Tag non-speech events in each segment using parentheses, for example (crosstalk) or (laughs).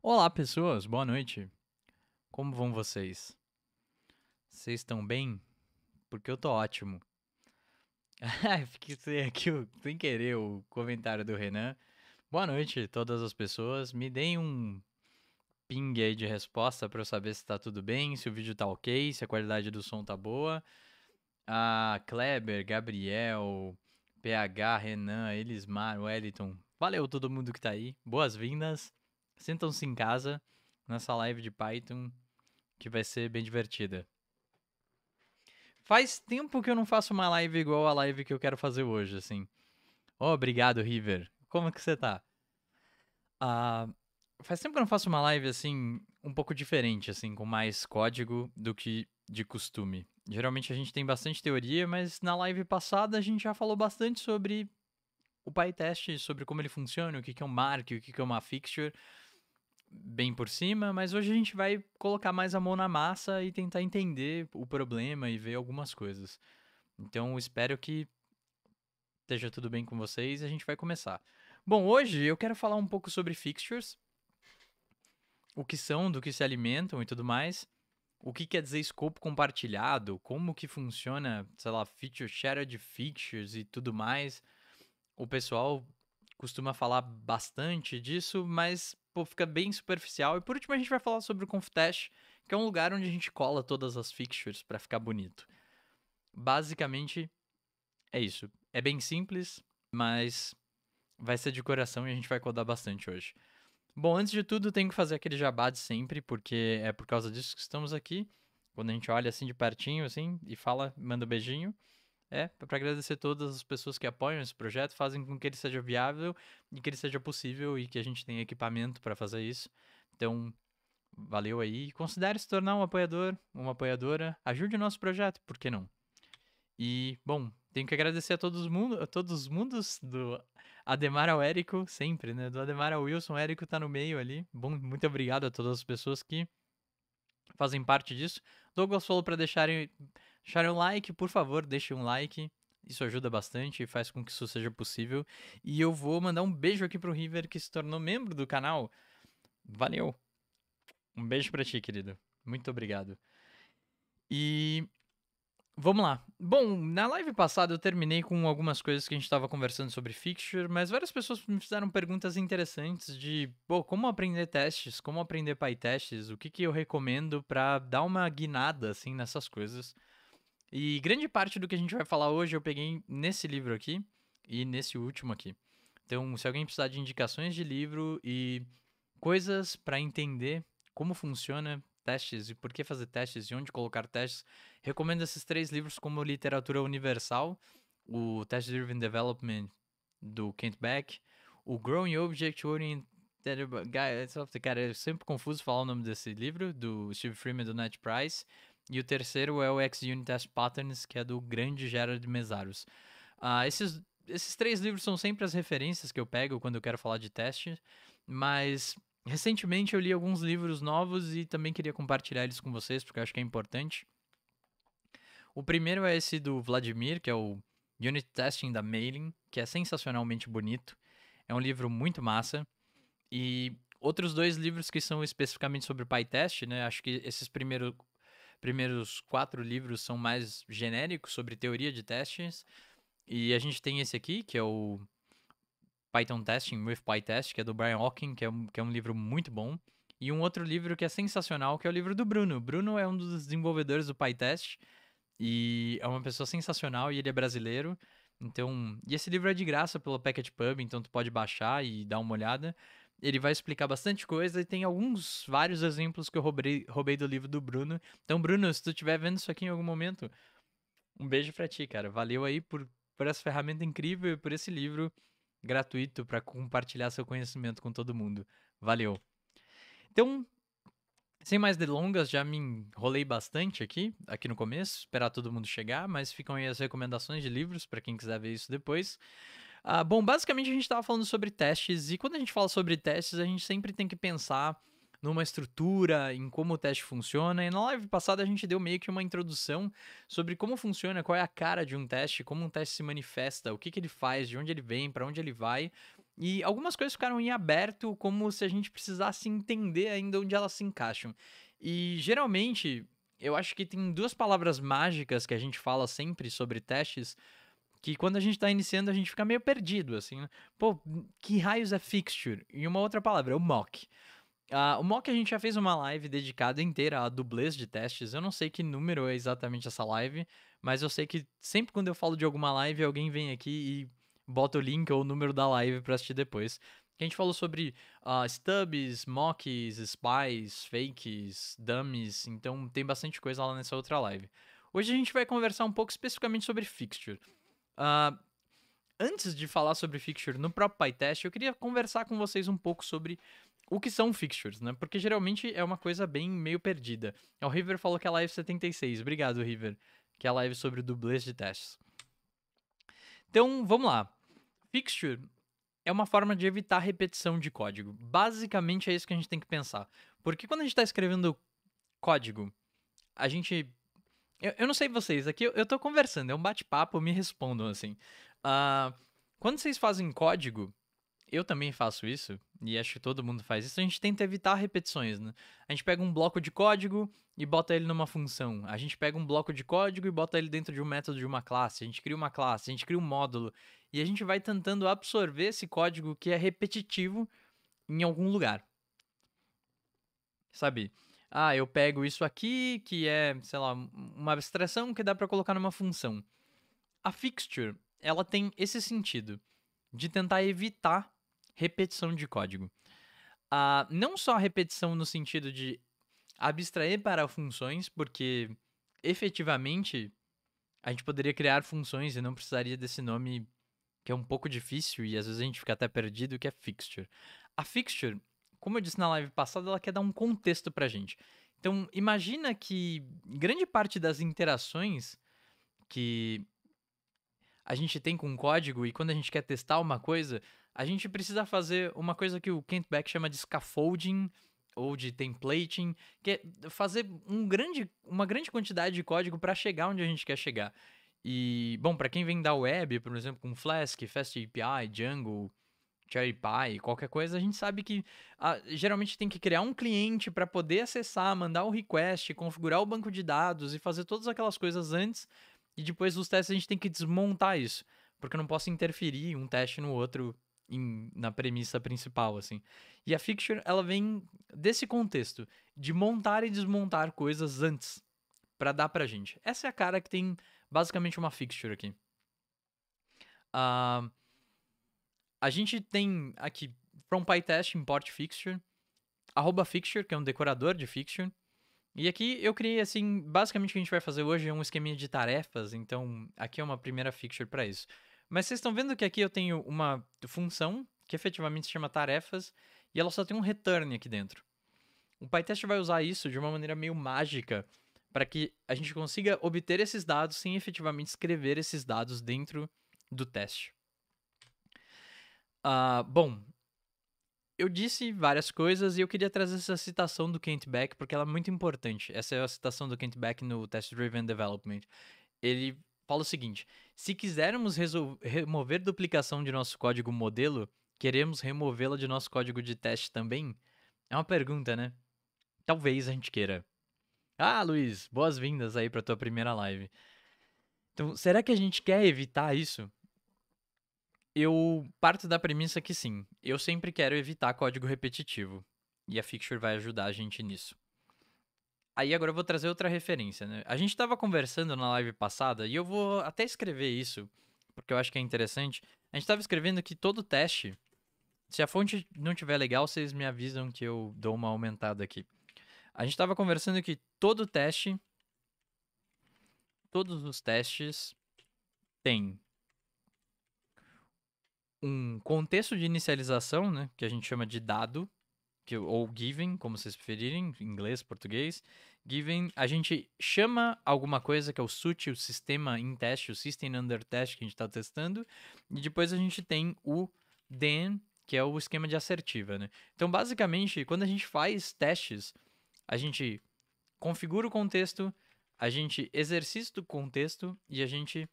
Olá, pessoas, boa noite. Como vão vocês? Vocês estão bem? Porque eu tô ótimo. (laughs) Fiquei sem aqui, sem querer, o comentário do Renan. Boa noite, todas as pessoas. Me deem um ping aí de resposta para eu saber se tá tudo bem, se o vídeo tá ok, se a qualidade do som tá boa. A Kleber, Gabriel, PH, Renan, Elismar, Wellington. Valeu todo mundo que tá aí. Boas-vindas. Sintam-se em casa nessa live de Python, que vai ser bem divertida. Faz tempo que eu não faço uma live igual a live que eu quero fazer hoje, assim. Oh, obrigado, River. Como que você tá? Ah, faz tempo que eu não faço uma live, assim, um pouco diferente, assim, com mais código do que de costume. Geralmente a gente tem bastante teoria, mas na live passada a gente já falou bastante sobre o PyTest, sobre como ele funciona, o que é um mark, o que é uma fixture bem por cima, mas hoje a gente vai colocar mais a mão na massa e tentar entender o problema e ver algumas coisas. Então, espero que esteja tudo bem com vocês e a gente vai começar. Bom, hoje eu quero falar um pouco sobre fixtures, o que são, do que se alimentam e tudo mais, o que quer dizer escopo compartilhado, como que funciona, sei lá, feature de fixtures e tudo mais. O pessoal costuma falar bastante disso, mas tipo, fica bem superficial. E por último, a gente vai falar sobre o Conftash, que é um lugar onde a gente cola todas as fixtures para ficar bonito. Basicamente, é isso. É bem simples, mas vai ser de coração e a gente vai codar bastante hoje. Bom, antes de tudo, tenho que fazer aquele jabá de sempre, porque é por causa disso que estamos aqui. Quando a gente olha assim de pertinho, assim, e fala, manda um beijinho. É, para agradecer todas as pessoas que apoiam esse projeto, fazem com que ele seja viável e que ele seja possível e que a gente tenha equipamento para fazer isso. Então, valeu aí. Considere se tornar um apoiador, uma apoiadora. Ajude o nosso projeto, por que não? E, bom, tenho que agradecer a todos, mundo, a todos os mundos do Ademar ao Érico, sempre, né? Do Ademar ao Wilson, o Érico tá no meio ali. Bom, muito obrigado a todas as pessoas que fazem parte disso. Douglas falou para deixarem deixarem um like, por favor, deixem um like. Isso ajuda bastante e faz com que isso seja possível. E eu vou mandar um beijo aqui pro River que se tornou membro do canal. Valeu. Um beijo para ti, querido. Muito obrigado. E Vamos lá. Bom, na live passada eu terminei com algumas coisas que a gente estava conversando sobre fixture, mas várias pessoas me fizeram perguntas interessantes de, pô, como aprender testes, como aprender pytestes, o que, que eu recomendo para dar uma guinada assim nessas coisas. E grande parte do que a gente vai falar hoje eu peguei nesse livro aqui e nesse último aqui. Então, se alguém precisar de indicações de livro e coisas para entender como funciona testes e por que fazer testes e onde colocar testes, recomendo esses três livros como literatura universal, o Test Driven Development do Kent Beck, o Growing Object Oriented Guide, cara, eu é sempre confuso falar o nome desse livro do Steve Freeman do Net Price e o terceiro é o X-Unit Test Patterns, que é do grande Gerard Mesaros. Uh, esses, esses três livros são sempre as referências que eu pego quando eu quero falar de teste, mas recentemente eu li alguns livros novos e também queria compartilhar eles com vocês, porque eu acho que é importante. O primeiro é esse do Vladimir, que é o Unit Testing da Mailing, que é sensacionalmente bonito. É um livro muito massa. E outros dois livros que são especificamente sobre PyTest, né? Acho que esses primeiros, primeiros quatro livros são mais genéricos sobre teoria de testes. E a gente tem esse aqui, que é o Python Testing with PyTest, que é do Brian Hawking, que é um, que é um livro muito bom. E um outro livro que é sensacional, que é o livro do Bruno. Bruno é um dos desenvolvedores do PyTest e é uma pessoa sensacional e ele é brasileiro. Então, e esse livro é de graça pelo Packet Pub, então tu pode baixar e dar uma olhada ele vai explicar bastante coisa e tem alguns, vários exemplos que eu roubei, roubei do livro do Bruno. Então, Bruno, se tu estiver vendo isso aqui em algum momento, um beijo para ti, cara. Valeu aí por, por essa ferramenta incrível e por esse livro gratuito para compartilhar seu conhecimento com todo mundo. Valeu. Então, sem mais delongas, já me enrolei bastante aqui, aqui no começo, esperar todo mundo chegar, mas ficam aí as recomendações de livros para quem quiser ver isso depois. Ah, bom, basicamente a gente estava falando sobre testes, e quando a gente fala sobre testes, a gente sempre tem que pensar numa estrutura, em como o teste funciona. E na live passada a gente deu meio que uma introdução sobre como funciona, qual é a cara de um teste, como um teste se manifesta, o que, que ele faz, de onde ele vem, para onde ele vai. E algumas coisas ficaram em aberto, como se a gente precisasse entender ainda onde elas se encaixam. E geralmente, eu acho que tem duas palavras mágicas que a gente fala sempre sobre testes que quando a gente está iniciando a gente fica meio perdido, assim, né? Pô, que raios é fixture? E uma outra palavra, é o mock. Uh, o mock a gente já fez uma live dedicada inteira a dublês de testes. Eu não sei que número é exatamente essa live, mas eu sei que sempre quando eu falo de alguma live, alguém vem aqui e bota o link ou o número da live para assistir depois. Que a gente falou sobre uh, stubs, mocks, spies, fakes, dummies, então tem bastante coisa lá nessa outra live. Hoje a gente vai conversar um pouco especificamente sobre fixture. Uh, antes de falar sobre fixture no próprio PyTest, eu queria conversar com vocês um pouco sobre o que são fixtures, né? Porque geralmente é uma coisa bem meio perdida. É, o River falou que é live 76. Obrigado, River. Que é a live sobre dublês de testes. Então, vamos lá. Fixture é uma forma de evitar repetição de código. Basicamente é isso que a gente tem que pensar. Porque quando a gente está escrevendo código, a gente eu, eu não sei vocês, aqui eu, eu tô conversando, é um bate-papo, me respondam assim. Uh, quando vocês fazem código, eu também faço isso, e acho que todo mundo faz isso, a gente tenta evitar repetições, né? A gente pega um bloco de código e bota ele numa função. A gente pega um bloco de código e bota ele dentro de um método de uma classe. A gente cria uma classe, a gente cria um módulo. E a gente vai tentando absorver esse código que é repetitivo em algum lugar. Sabe? ah, eu pego isso aqui, que é, sei lá, uma abstração que dá para colocar numa função. A fixture, ela tem esse sentido de tentar evitar repetição de código. Ah, não só a repetição no sentido de abstrair para funções, porque efetivamente a gente poderia criar funções e não precisaria desse nome que é um pouco difícil e às vezes a gente fica até perdido, que é fixture. A fixture, como eu disse na live passada, ela quer dar um contexto pra gente. Então, imagina que grande parte das interações que a gente tem com código e quando a gente quer testar uma coisa, a gente precisa fazer uma coisa que o Kent Beck chama de scaffolding ou de templating, que é fazer um grande, uma grande quantidade de código para chegar onde a gente quer chegar. E, bom, para quem vem da web, por exemplo, com Flask, FastAPI, Django, Cherry Pie, qualquer coisa, a gente sabe que a, ah, geralmente tem que criar um cliente para poder acessar, mandar o request, configurar o banco de dados e fazer todas aquelas coisas antes. E depois dos testes a gente tem que desmontar isso, porque eu não posso interferir um teste no outro em, na premissa principal, assim. E a Fixture, ela vem desse contexto, de montar e desmontar coisas antes, para dar pra gente. Essa é a cara que tem basicamente uma Fixture aqui. Uh, a gente tem aqui from PyTest import fixture, arroba fixture, que é um decorador de fixture. E aqui eu criei assim, basicamente o que a gente vai fazer hoje é um esqueminha de tarefas, então aqui é uma primeira fixture para isso. Mas vocês estão vendo que aqui eu tenho uma função que efetivamente se chama tarefas e ela só tem um return aqui dentro. O PyTest vai usar isso de uma maneira meio mágica para que a gente consiga obter esses dados sem efetivamente escrever esses dados dentro do teste. Uh, bom, eu disse várias coisas e eu queria trazer essa citação do Kent Beck, porque ela é muito importante. Essa é a citação do Kent Beck no Test Driven Development. Ele fala o seguinte: se quisermos remover duplicação de nosso código modelo, queremos removê-la de nosso código de teste também? É uma pergunta, né? Talvez a gente queira. Ah, Luiz, boas-vindas aí para tua primeira live. Então, será que a gente quer evitar isso? eu parto da premissa que sim, eu sempre quero evitar código repetitivo. E a Fixture vai ajudar a gente nisso. Aí agora eu vou trazer outra referência, né? A gente estava conversando na live passada, e eu vou até escrever isso, porque eu acho que é interessante. A gente estava escrevendo que todo teste, se a fonte não tiver legal, vocês me avisam que eu dou uma aumentada aqui. A gente estava conversando que todo teste, todos os testes, tem um contexto de inicialização, né, que a gente chama de dado, que, ou given, como vocês preferirem, inglês, português. Given, a gente chama alguma coisa que é o SUT, o sistema em teste, o system under test que a gente está testando, e depois a gente tem o then, que é o esquema de assertiva, né? Então, basicamente, quando a gente faz testes, a gente configura o contexto, a gente exercita o contexto e a gente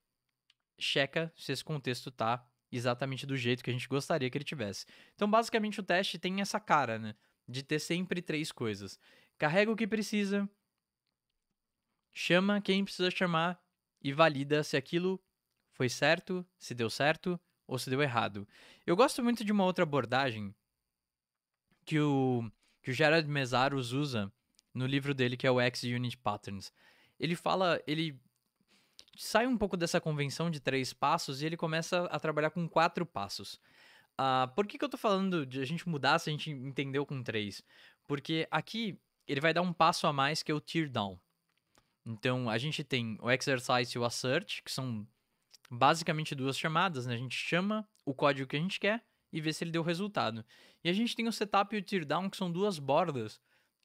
checa se esse contexto está exatamente do jeito que a gente gostaria que ele tivesse. Então, basicamente, o teste tem essa cara, né? De ter sempre três coisas: carrega o que precisa, chama quem precisa chamar e valida se aquilo foi certo, se deu certo ou se deu errado. Eu gosto muito de uma outra abordagem que o, que o Gerard Mesaros usa no livro dele, que é o X-Unit Patterns. Ele fala, ele sai um pouco dessa convenção de três passos e ele começa a trabalhar com quatro passos. Uh, por que, que eu tô falando de a gente mudar se a gente entendeu com três? Porque aqui ele vai dar um passo a mais que é o tear down. Então a gente tem o exercise e o assert, que são basicamente duas chamadas, né? A gente chama o código que a gente quer e vê se ele deu resultado. E a gente tem o setup e o teardown, que são duas bordas,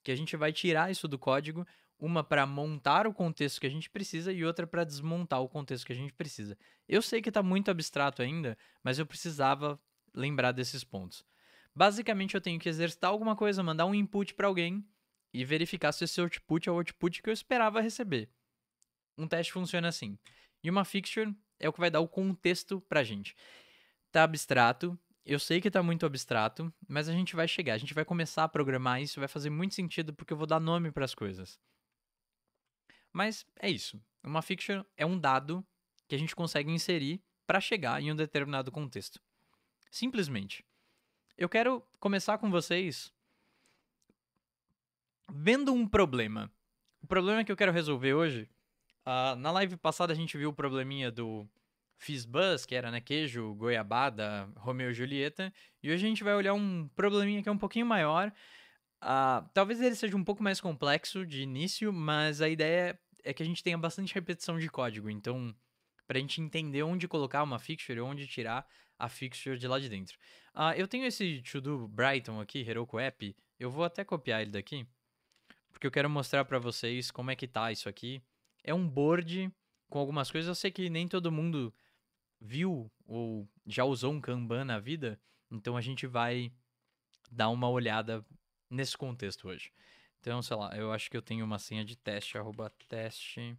que a gente vai tirar isso do código uma para montar o contexto que a gente precisa e outra para desmontar o contexto que a gente precisa. Eu sei que está muito abstrato ainda, mas eu precisava lembrar desses pontos. Basicamente, eu tenho que exercitar alguma coisa, mandar um input para alguém e verificar se esse output é o output que eu esperava receber. Um teste funciona assim. E uma fixture é o que vai dar o contexto para a gente. Está abstrato, eu sei que está muito abstrato, mas a gente vai chegar, a gente vai começar a programar isso, vai fazer muito sentido porque eu vou dar nome para as coisas. Mas é isso. Uma fiction é um dado que a gente consegue inserir para chegar em um determinado contexto. Simplesmente. Eu quero começar com vocês vendo um problema. O problema que eu quero resolver hoje. Uh, na live passada a gente viu o probleminha do Fizzbuzz, que era né, queijo, goiabada, Romeu e Julieta. E hoje a gente vai olhar um probleminha que é um pouquinho maior Uh, talvez ele seja um pouco mais complexo de início, mas a ideia é que a gente tenha bastante repetição de código. Então, para a gente entender onde colocar uma fixture, onde tirar a fixture de lá de dentro. Uh, eu tenho esse to-do Brighton aqui, Heroku App. Eu vou até copiar ele daqui, porque eu quero mostrar para vocês como é que tá isso aqui. É um board com algumas coisas. Eu sei que nem todo mundo viu ou já usou um Kanban na vida, então a gente vai dar uma olhada nesse contexto hoje. Então, sei lá, eu acho que eu tenho uma senha de teste, arroba teste.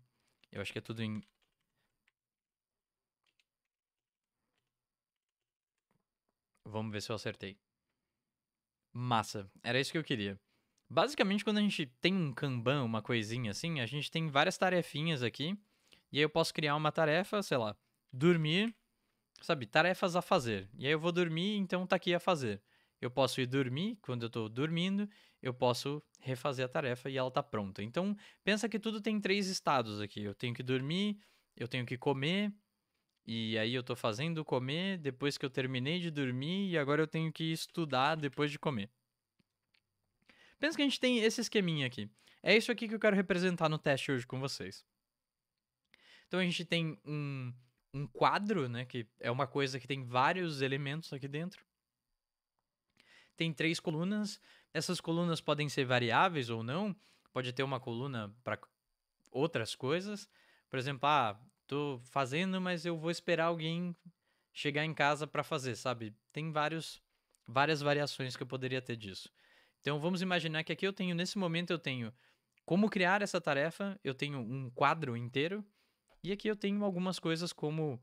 Eu acho que é tudo em. Vamos ver se eu acertei. Massa. Era isso que eu queria. Basicamente, quando a gente tem um Kanban, uma coisinha assim, a gente tem várias tarefinhas aqui. E aí eu posso criar uma tarefa, sei lá, dormir, sabe, tarefas a fazer. E aí eu vou dormir, então tá aqui a fazer eu posso ir dormir, quando eu estou dormindo, eu posso refazer a tarefa e ela está pronta. Então, pensa que tudo tem três estados aqui. Eu tenho que dormir, eu tenho que comer, e aí eu estou fazendo comer depois que eu terminei de dormir, e agora eu tenho que estudar depois de comer. Pensa que a gente tem esse esqueminha aqui. É isso aqui que eu quero representar no teste hoje com vocês. Então a gente tem um, um quadro, né? Que é uma coisa que tem vários elementos aqui dentro tem três colunas. Essas colunas podem ser variáveis ou não. Pode ter uma coluna para outras coisas. Por exemplo, ah, tô fazendo, mas eu vou esperar alguém chegar em casa para fazer, sabe? Tem vários várias variações que eu poderia ter disso. Então vamos imaginar que aqui eu tenho nesse momento eu tenho como criar essa tarefa, eu tenho um quadro inteiro e aqui eu tenho algumas coisas como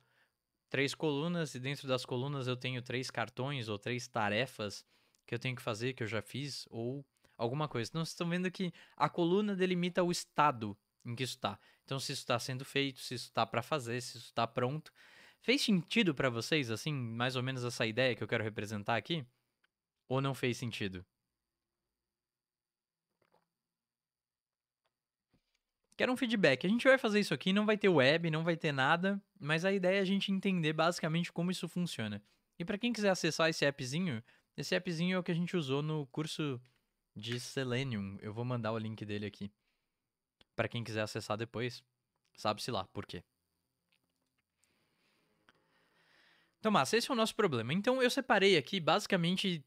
três colunas e dentro das colunas eu tenho três cartões ou três tarefas que eu tenho que fazer, que eu já fiz, ou alguma coisa. Então vocês estão vendo que a coluna delimita o estado em que isso está. Então se isso está sendo feito, se isso está para fazer, se isso está pronto. Fez sentido para vocês, assim, mais ou menos essa ideia que eu quero representar aqui? Ou não fez sentido? Quero um feedback. A gente vai fazer isso aqui, não vai ter web, não vai ter nada, mas a ideia é a gente entender basicamente como isso funciona. E para quem quiser acessar esse appzinho, esse appzinho é o que a gente usou no curso de Selenium. Eu vou mandar o link dele aqui. para quem quiser acessar depois, sabe-se lá por quê. Então, mas esse é o nosso problema. Então, eu separei aqui basicamente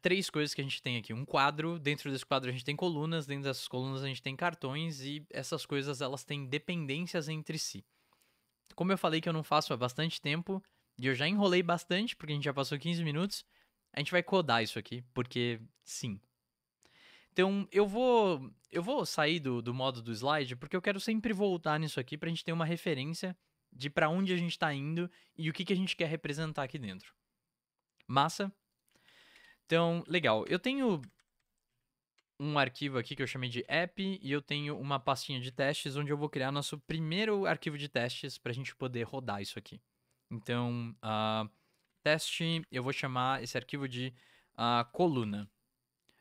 três coisas que a gente tem aqui. Um quadro, dentro desse quadro a gente tem colunas, dentro dessas colunas a gente tem cartões e essas coisas elas têm dependências entre si. Como eu falei que eu não faço há bastante tempo, e eu já enrolei bastante, porque a gente já passou 15 minutos, a gente vai codar isso aqui, porque sim. Então, eu vou eu vou sair do, do modo do slide, porque eu quero sempre voltar nisso aqui para a gente ter uma referência de para onde a gente está indo e o que, que a gente quer representar aqui dentro. Massa? Então, legal. Eu tenho um arquivo aqui que eu chamei de app e eu tenho uma pastinha de testes onde eu vou criar nosso primeiro arquivo de testes para a gente poder rodar isso aqui. Então, uh, teste, eu vou chamar esse arquivo de uh, coluna.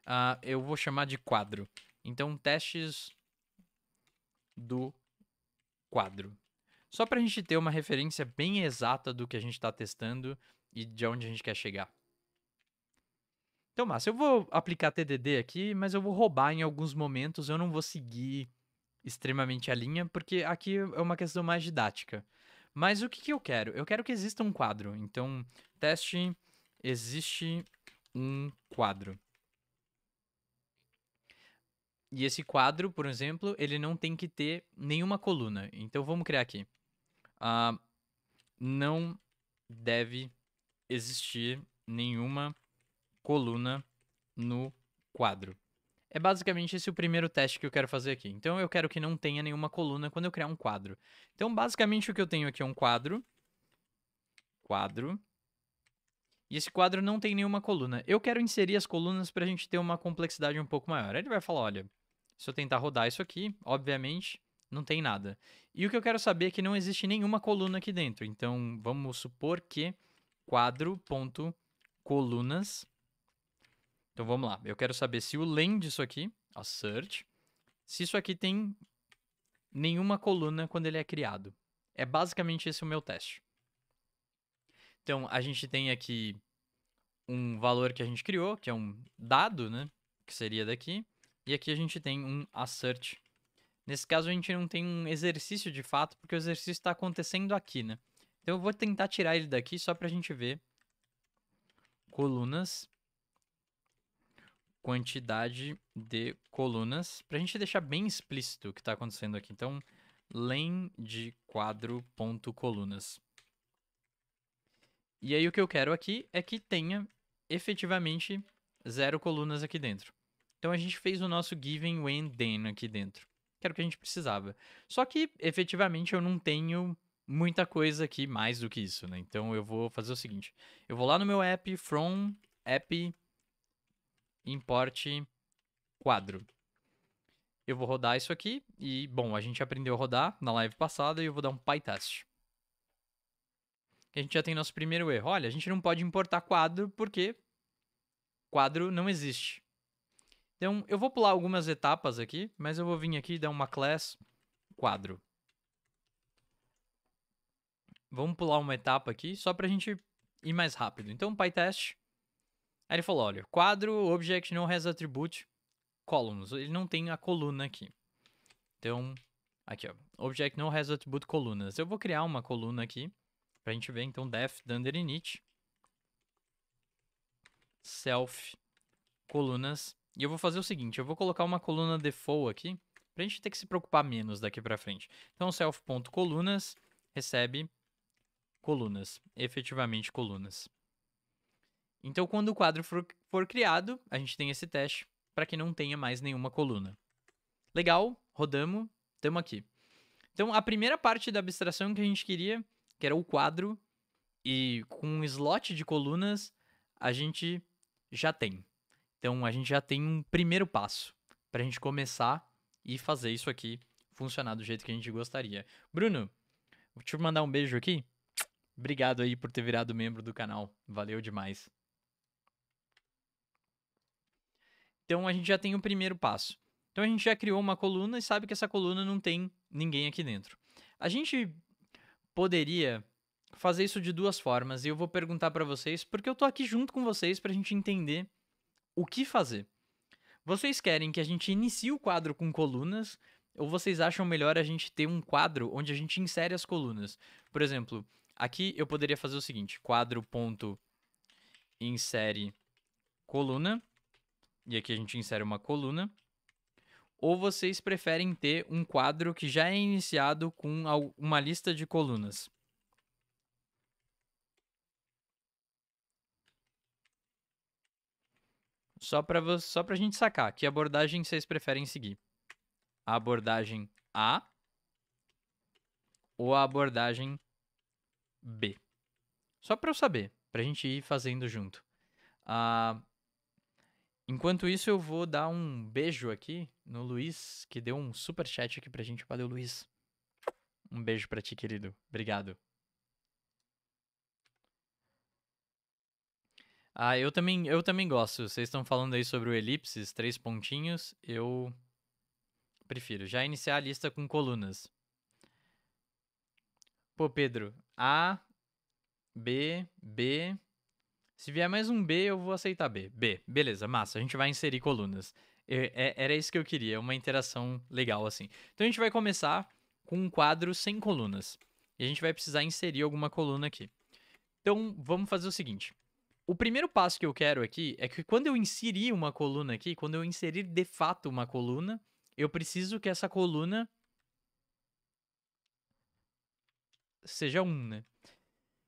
Uh, eu vou chamar de quadro. Então, testes do quadro. Só para a gente ter uma referência bem exata do que a gente está testando e de onde a gente quer chegar. Então, massa, eu vou aplicar TDD aqui, mas eu vou roubar em alguns momentos, eu não vou seguir extremamente a linha, porque aqui é uma questão mais didática. Mas o que, que eu quero? Eu quero que exista um quadro. Então, teste existe um quadro. E esse quadro, por exemplo, ele não tem que ter nenhuma coluna. Então vamos criar aqui. Uh, não deve existir nenhuma coluna no quadro. É basicamente esse o primeiro teste que eu quero fazer aqui. Então eu quero que não tenha nenhuma coluna quando eu criar um quadro. Então basicamente o que eu tenho aqui é um quadro. Quadro. E esse quadro não tem nenhuma coluna. Eu quero inserir as colunas para a gente ter uma complexidade um pouco maior. Ele vai falar, olha, se eu tentar rodar isso aqui, obviamente não tem nada. E o que eu quero saber é que não existe nenhuma coluna aqui dentro. Então vamos supor que quadro.colunas então vamos lá. Eu quero saber se o len disso aqui, a search, se isso aqui tem nenhuma coluna quando ele é criado. É basicamente esse o meu teste. Então a gente tem aqui um valor que a gente criou, que é um dado, né? Que seria daqui. E aqui a gente tem um assert. Nesse caso a gente não tem um exercício de fato, porque o exercício está acontecendo aqui, né? Então eu vou tentar tirar ele daqui só para a gente ver. Colunas quantidade de colunas, para a gente deixar bem explícito o que está acontecendo aqui. Então, len de quadro.colunas. E aí o que eu quero aqui é que tenha efetivamente zero colunas aqui dentro. Então a gente fez o nosso given, when, then aqui dentro, que era o que a gente precisava. Só que efetivamente eu não tenho muita coisa aqui mais do que isso, né? Então eu vou fazer o seguinte, eu vou lá no meu app, from app importe quadro. Eu vou rodar isso aqui e, bom, a gente aprendeu a rodar na live passada e eu vou dar um PyTest. A gente já tem nosso primeiro erro. Olha, a gente não pode importar quadro porque quadro não existe. Então, eu vou pular algumas etapas aqui, mas eu vou vir aqui e dar uma class quadro. Vamos pular uma etapa aqui só para a gente ir mais rápido. Então, PyTest Aí ele falou: olha, quadro object não has attribute columns. Ele não tem a coluna aqui. Então, aqui, ó. Object não has attribute colunas. Eu vou criar uma coluna aqui pra gente ver. Então, def dunder init self colunas. E eu vou fazer o seguinte, eu vou colocar uma coluna default aqui pra gente ter que se preocupar menos daqui pra frente. Então, self.colunas recebe colunas, efetivamente colunas. Então, quando o quadro for, for criado, a gente tem esse teste para que não tenha mais nenhuma coluna. Legal, rodamos, estamos aqui. Então, a primeira parte da abstração que a gente queria, que era o quadro, e com um slot de colunas, a gente já tem. Então, a gente já tem um primeiro passo para a gente começar e fazer isso aqui funcionar do jeito que a gente gostaria. Bruno, vou te mandar um beijo aqui. Obrigado aí por ter virado membro do canal. Valeu demais. Então a gente já tem o primeiro passo. Então a gente já criou uma coluna e sabe que essa coluna não tem ninguém aqui dentro. A gente poderia fazer isso de duas formas e eu vou perguntar para vocês, porque eu tô aqui junto com vocês para a gente entender o que fazer. Vocês querem que a gente inicie o quadro com colunas ou vocês acham melhor a gente ter um quadro onde a gente insere as colunas? Por exemplo, aqui eu poderia fazer o seguinte: quadro ponto insere coluna e aqui a gente insere uma coluna, ou vocês preferem ter um quadro que já é iniciado com uma lista de colunas. Só para só a gente sacar, que abordagem vocês preferem seguir? A abordagem A ou a abordagem B? Só para eu saber, para a gente ir fazendo junto. Uh, Enquanto isso, eu vou dar um beijo aqui no Luiz, que deu um super chat aqui pra gente. Valeu, Luiz. Um beijo pra ti, querido. Obrigado. Ah, eu também, eu também gosto. Vocês estão falando aí sobre o elipses, três pontinhos. Eu prefiro já iniciar a lista com colunas. Pô, Pedro, A, B, B, se vier mais um B, eu vou aceitar B. B, beleza, massa, a gente vai inserir colunas. Eu, é, era isso que eu queria, uma interação legal assim. Então a gente vai começar com um quadro sem colunas. E a gente vai precisar inserir alguma coluna aqui. Então vamos fazer o seguinte. O primeiro passo que eu quero aqui é que quando eu inserir uma coluna aqui, quando eu inserir de fato uma coluna, eu preciso que essa coluna seja 1, um, né?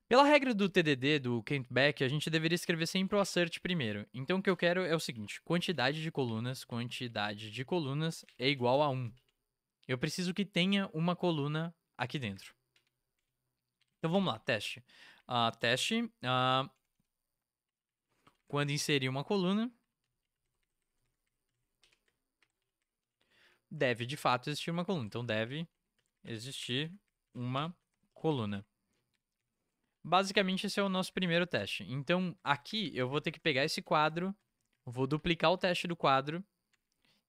Pela regra do TDD, do Kent Beck, a gente deveria escrever sempre o assert primeiro. Então o que eu quero é o seguinte, quantidade de colunas, quantidade de colunas é igual a 1. Eu preciso que tenha uma coluna aqui dentro. Então vamos lá, teste. Uh, teste, uh, quando inserir uma coluna, deve de fato existir uma coluna. Então deve existir uma coluna. Basicamente, esse é o nosso primeiro teste. Então, aqui eu vou ter que pegar esse quadro, vou duplicar o teste do quadro,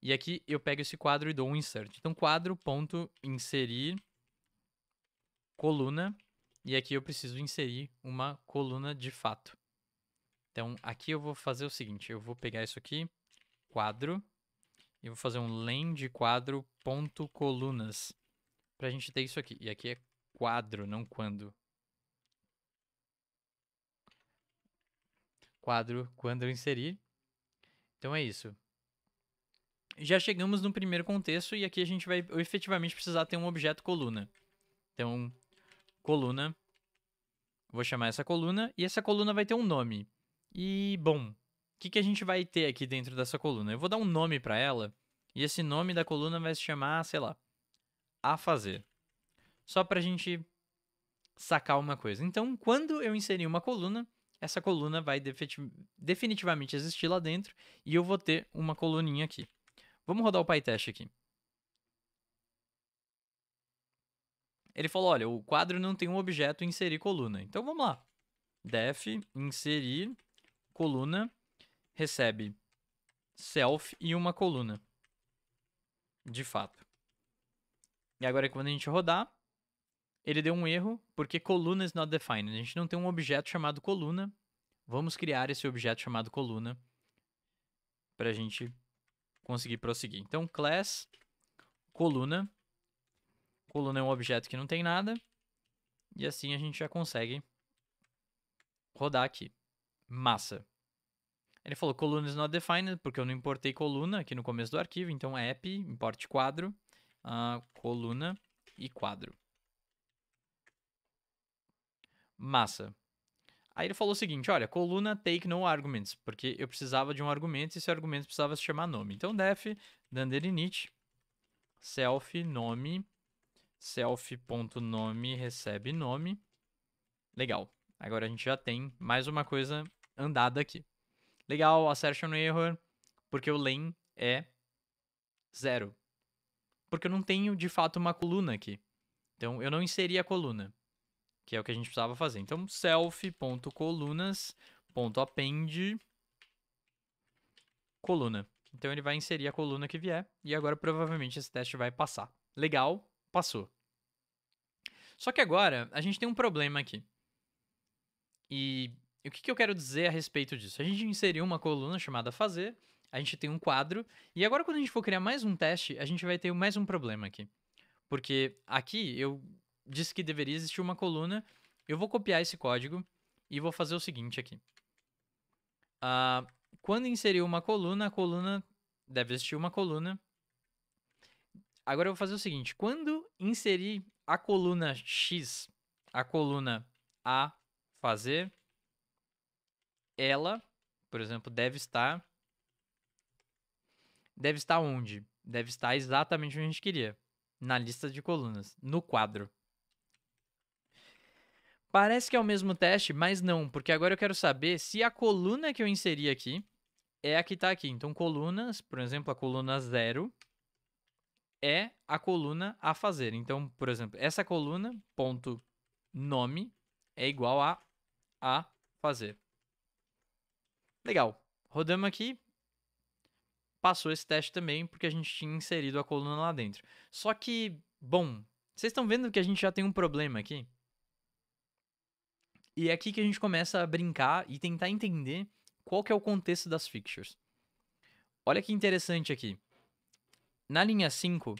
e aqui eu pego esse quadro e dou um insert. Então, quadro.inserir coluna, e aqui eu preciso inserir uma coluna de fato. Então, aqui eu vou fazer o seguinte, eu vou pegar isso aqui, quadro, e vou fazer um len de quadro.colunas, pra gente ter isso aqui. E aqui é quadro, não quando. quadro quando eu inserir. Então é isso. Já chegamos no primeiro contexto e aqui a gente vai efetivamente precisar ter um objeto coluna. Então, coluna. Vou chamar essa coluna e essa coluna vai ter um nome. E, bom, o que, que a gente vai ter aqui dentro dessa coluna? Eu vou dar um nome para ela e esse nome da coluna vai se chamar, sei lá, a fazer. Só para a gente sacar uma coisa. Então, quando eu inserir uma coluna, essa coluna vai definitivamente existir lá dentro e eu vou ter uma coluninha aqui. Vamos rodar o PyTest aqui. Ele falou, olha, o quadro não tem um objeto inserir coluna. Então vamos lá. Def inserir coluna recebe self e uma coluna. De fato. E agora é quando a gente rodar, ele deu um erro, porque coluna is not defined. A gente não tem um objeto chamado coluna. Vamos criar esse objeto chamado coluna para a gente conseguir prosseguir. Então, class coluna. Coluna é um objeto que não tem nada. E assim a gente já consegue rodar aqui. Massa. Ele falou coluna is not defined, porque eu não importei coluna aqui no começo do arquivo. Então, app, import quadro, uh, coluna e quadro. Massa. Aí ele falou o seguinte: olha, coluna take no arguments, porque eu precisava de um argumento e esse argumento precisava se chamar nome. Então, def danderinit self nome self.nome recebe nome. Legal. Agora a gente já tem mais uma coisa andada aqui. Legal, assertion error, porque o len é zero. Porque eu não tenho de fato uma coluna aqui. Então eu não inseri a coluna que é o que a gente precisava fazer. Então, self.colunas.append coluna. Então, ele vai inserir a coluna que vier e agora provavelmente esse teste vai passar. Legal, passou. Só que agora a gente tem um problema aqui. E o que, que eu quero dizer a respeito disso? A gente inseriu uma coluna chamada fazer, a gente tem um quadro, e agora quando a gente for criar mais um teste, a gente vai ter mais um problema aqui. Porque aqui eu disse que deveria existir uma coluna. Eu vou copiar esse código e vou fazer o seguinte aqui. Uh, quando inserir uma coluna, a coluna deve existir uma coluna. Agora eu vou fazer o seguinte: quando inserir a coluna X, a coluna A fazer, ela, por exemplo, deve estar. Deve estar onde? Deve estar exatamente onde a gente queria. Na lista de colunas, no quadro. Parece que é o mesmo teste, mas não, porque agora eu quero saber se a coluna que eu inseri aqui é a que está aqui. Então, colunas, por exemplo, a coluna 0 é a coluna a fazer. Então, por exemplo, essa coluna, ponto nome, é igual a a fazer. Legal. Rodamos aqui. Passou esse teste também, porque a gente tinha inserido a coluna lá dentro. Só que, bom, vocês estão vendo que a gente já tem um problema aqui? E é aqui que a gente começa a brincar e tentar entender qual que é o contexto das fixtures. Olha que interessante aqui. Na linha 5,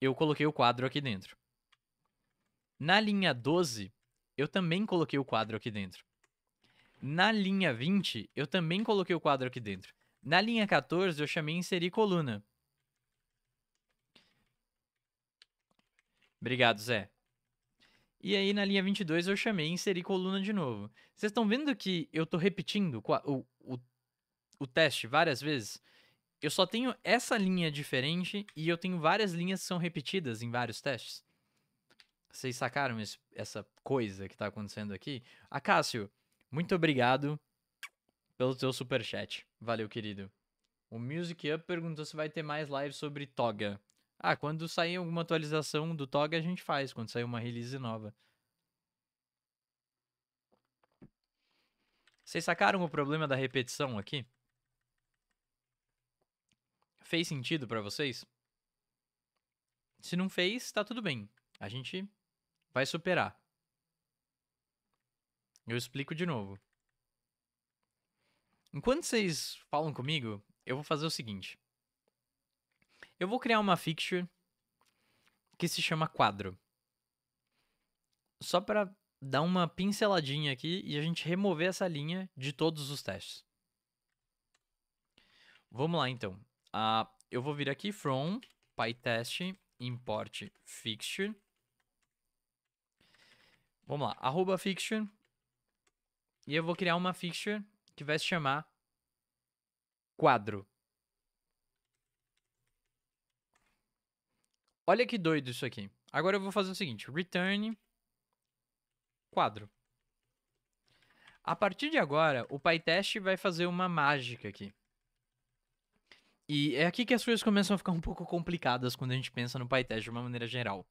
eu coloquei o quadro aqui dentro. Na linha 12, eu também coloquei o quadro aqui dentro. Na linha 20, eu também coloquei o quadro aqui dentro. Na linha 14, eu chamei inserir coluna. Obrigado, Zé. E aí na linha 22 eu chamei e inseri coluna de novo. Vocês estão vendo que eu tô repetindo o, o, o teste várias vezes? Eu só tenho essa linha diferente e eu tenho várias linhas que são repetidas em vários testes. Vocês sacaram esse, essa coisa que tá acontecendo aqui? Acácio, muito obrigado pelo seu super chat. Valeu, querido. O Music Up perguntou se vai ter mais live sobre toga. Ah, quando sair alguma atualização do TOG, a gente faz, quando sair uma release nova. Vocês sacaram o problema da repetição aqui? Fez sentido para vocês? Se não fez, tá tudo bem. A gente vai superar. Eu explico de novo. Enquanto vocês falam comigo, eu vou fazer o seguinte. Eu vou criar uma fixture que se chama quadro. Só para dar uma pinceladinha aqui e a gente remover essa linha de todos os testes. Vamos lá, então. Uh, eu vou vir aqui from pytest import fixture. Vamos lá, arroba fixture. E eu vou criar uma fixture que vai se chamar quadro. Olha que doido isso aqui. Agora eu vou fazer o seguinte, return quadro. A partir de agora, o PyTest vai fazer uma mágica aqui. E é aqui que as coisas começam a ficar um pouco complicadas quando a gente pensa no PyTest de uma maneira geral.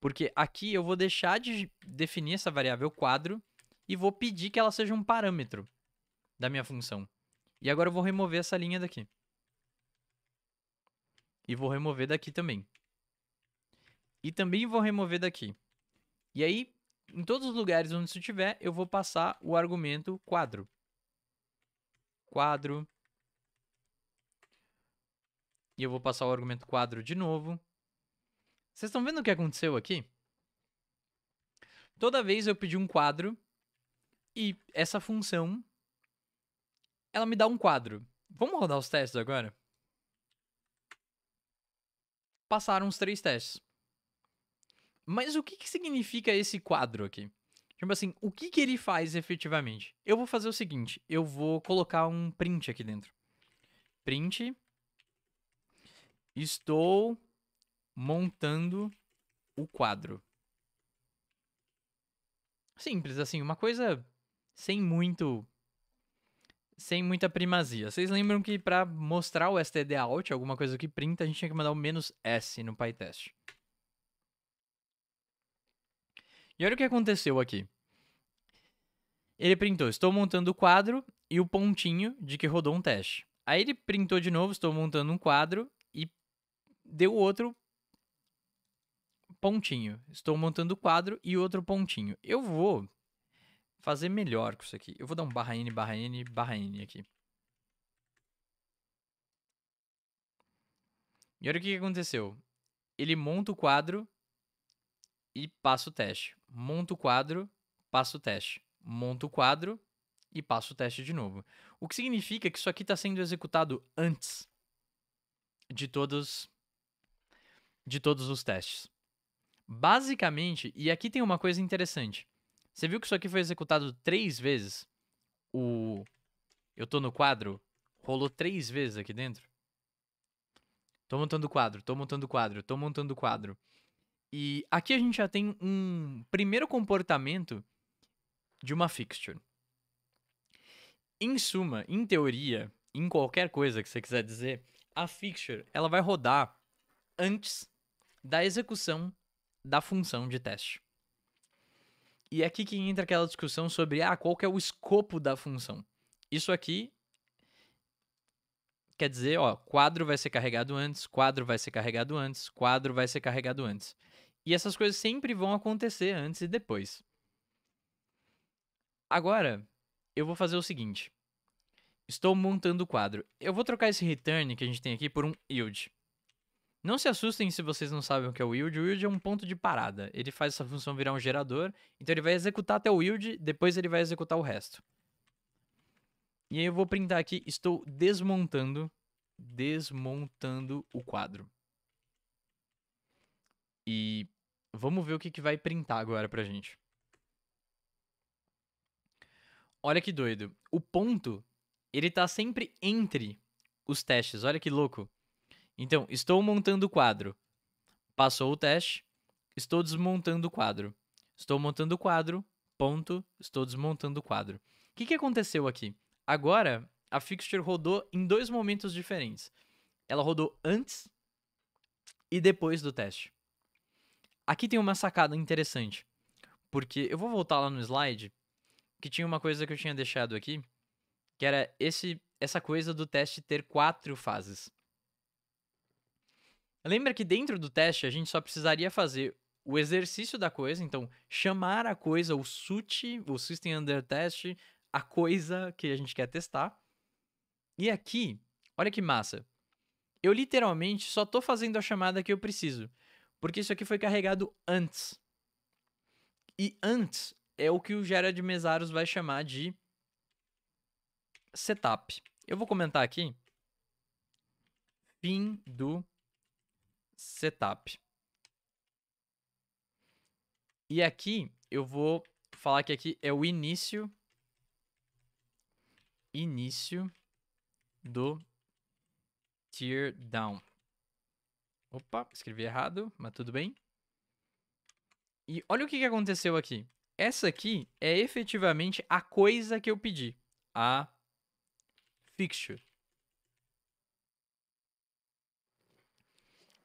Porque aqui eu vou deixar de definir essa variável quadro e vou pedir que ela seja um parâmetro da minha função. E agora eu vou remover essa linha daqui. E vou remover daqui também. E também vou remover daqui. E aí, em todos os lugares onde isso tiver, eu vou passar o argumento quadro. Quadro. E eu vou passar o argumento quadro de novo. Vocês estão vendo o que aconteceu aqui? Toda vez eu pedi um quadro e essa função ela me dá um quadro. Vamos rodar os testes agora? Passaram os três testes. Mas o que, que significa esse quadro aqui? Tipo assim, o que, que ele faz efetivamente? Eu vou fazer o seguinte: eu vou colocar um print aqui dentro. Print. Estou montando o quadro. Simples, assim, uma coisa sem muito. Sem muita primazia. Vocês lembram que para mostrar o stdout, alguma coisa que printa, a gente tinha que mandar o menos "-s", no PyTest. E olha o que aconteceu aqui. Ele printou, estou montando o quadro e o pontinho de que rodou um teste. Aí ele printou de novo, estou montando um quadro e deu outro pontinho. Estou montando o quadro e outro pontinho. Eu vou fazer melhor com isso aqui. Eu vou dar um barra N, barra N, barra N aqui. E olha o que aconteceu. Ele monta o quadro e passa o teste monto o quadro, passo o teste. Monto o quadro e passo o teste de novo. O que significa que isso aqui está sendo executado antes de todos de todos os testes. Basicamente, e aqui tem uma coisa interessante. Você viu que isso aqui foi executado três vezes? O eu tô no quadro, rolou três vezes aqui dentro. Tô montando o quadro, tô montando o quadro, tô montando o quadro. E aqui a gente já tem um primeiro comportamento de uma fixture. Em suma, em teoria, em qualquer coisa que você quiser dizer, a fixture ela vai rodar antes da execução da função de teste. E é aqui que entra aquela discussão sobre ah, qual que é o escopo da função. Isso aqui quer dizer, ó, quadro vai ser carregado antes, quadro vai ser carregado antes, quadro vai ser carregado antes. E essas coisas sempre vão acontecer antes e depois. Agora, eu vou fazer o seguinte. Estou montando o quadro. Eu vou trocar esse return que a gente tem aqui por um yield. Não se assustem se vocês não sabem o que é o yield. O yield é um ponto de parada. Ele faz essa função virar um gerador. Então ele vai executar até o yield, depois ele vai executar o resto. E aí eu vou printar aqui, estou desmontando, desmontando o quadro. E Vamos ver o que, que vai printar agora pra gente. Olha que doido. O ponto, ele tá sempre entre os testes. Olha que louco. Então, estou montando o quadro. Passou o teste. Estou desmontando o quadro. Estou montando o quadro. Ponto. Estou desmontando o quadro. O que, que aconteceu aqui? Agora, a fixture rodou em dois momentos diferentes. Ela rodou antes e depois do teste. Aqui tem uma sacada interessante. Porque eu vou voltar lá no slide, que tinha uma coisa que eu tinha deixado aqui, que era esse essa coisa do teste ter quatro fases. Lembra que dentro do teste a gente só precisaria fazer o exercício da coisa, então chamar a coisa, o SUT, o System Under Test, a coisa que a gente quer testar. E aqui, olha que massa. Eu literalmente só estou fazendo a chamada que eu preciso. Porque isso aqui foi carregado antes. E antes é o que o de Mesaros vai chamar de setup. Eu vou comentar aqui. Fim do setup. E aqui eu vou falar que aqui é o início início do teardown. Opa, escrevi errado, mas tudo bem. E olha o que aconteceu aqui. Essa aqui é efetivamente a coisa que eu pedi. A fixture.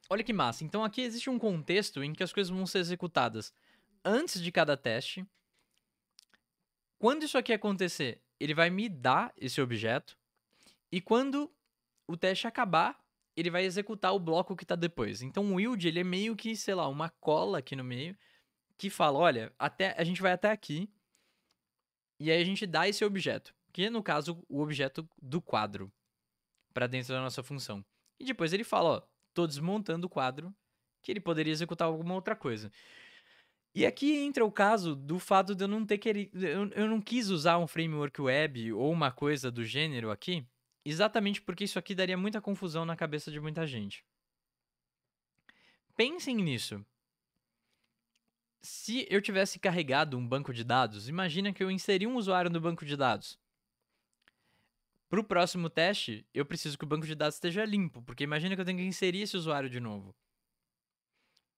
Olha que massa. Então aqui existe um contexto em que as coisas vão ser executadas antes de cada teste. Quando isso aqui acontecer, ele vai me dar esse objeto. E quando o teste acabar, ele vai executar o bloco que está depois. Então o yield ele é meio que, sei lá, uma cola aqui no meio que fala, olha, até a gente vai até aqui e aí a gente dá esse objeto, que é no caso o objeto do quadro para dentro da nossa função. E depois ele fala, ó, tô desmontando o quadro que ele poderia executar alguma outra coisa. E aqui entra o caso do fato de eu não ter querido. Eu, eu não quis usar um framework web ou uma coisa do gênero aqui, Exatamente porque isso aqui daria muita confusão na cabeça de muita gente. Pensem nisso. Se eu tivesse carregado um banco de dados, imagina que eu inseri um usuário no banco de dados. Para o próximo teste, eu preciso que o banco de dados esteja limpo, porque imagina que eu tenho que inserir esse usuário de novo.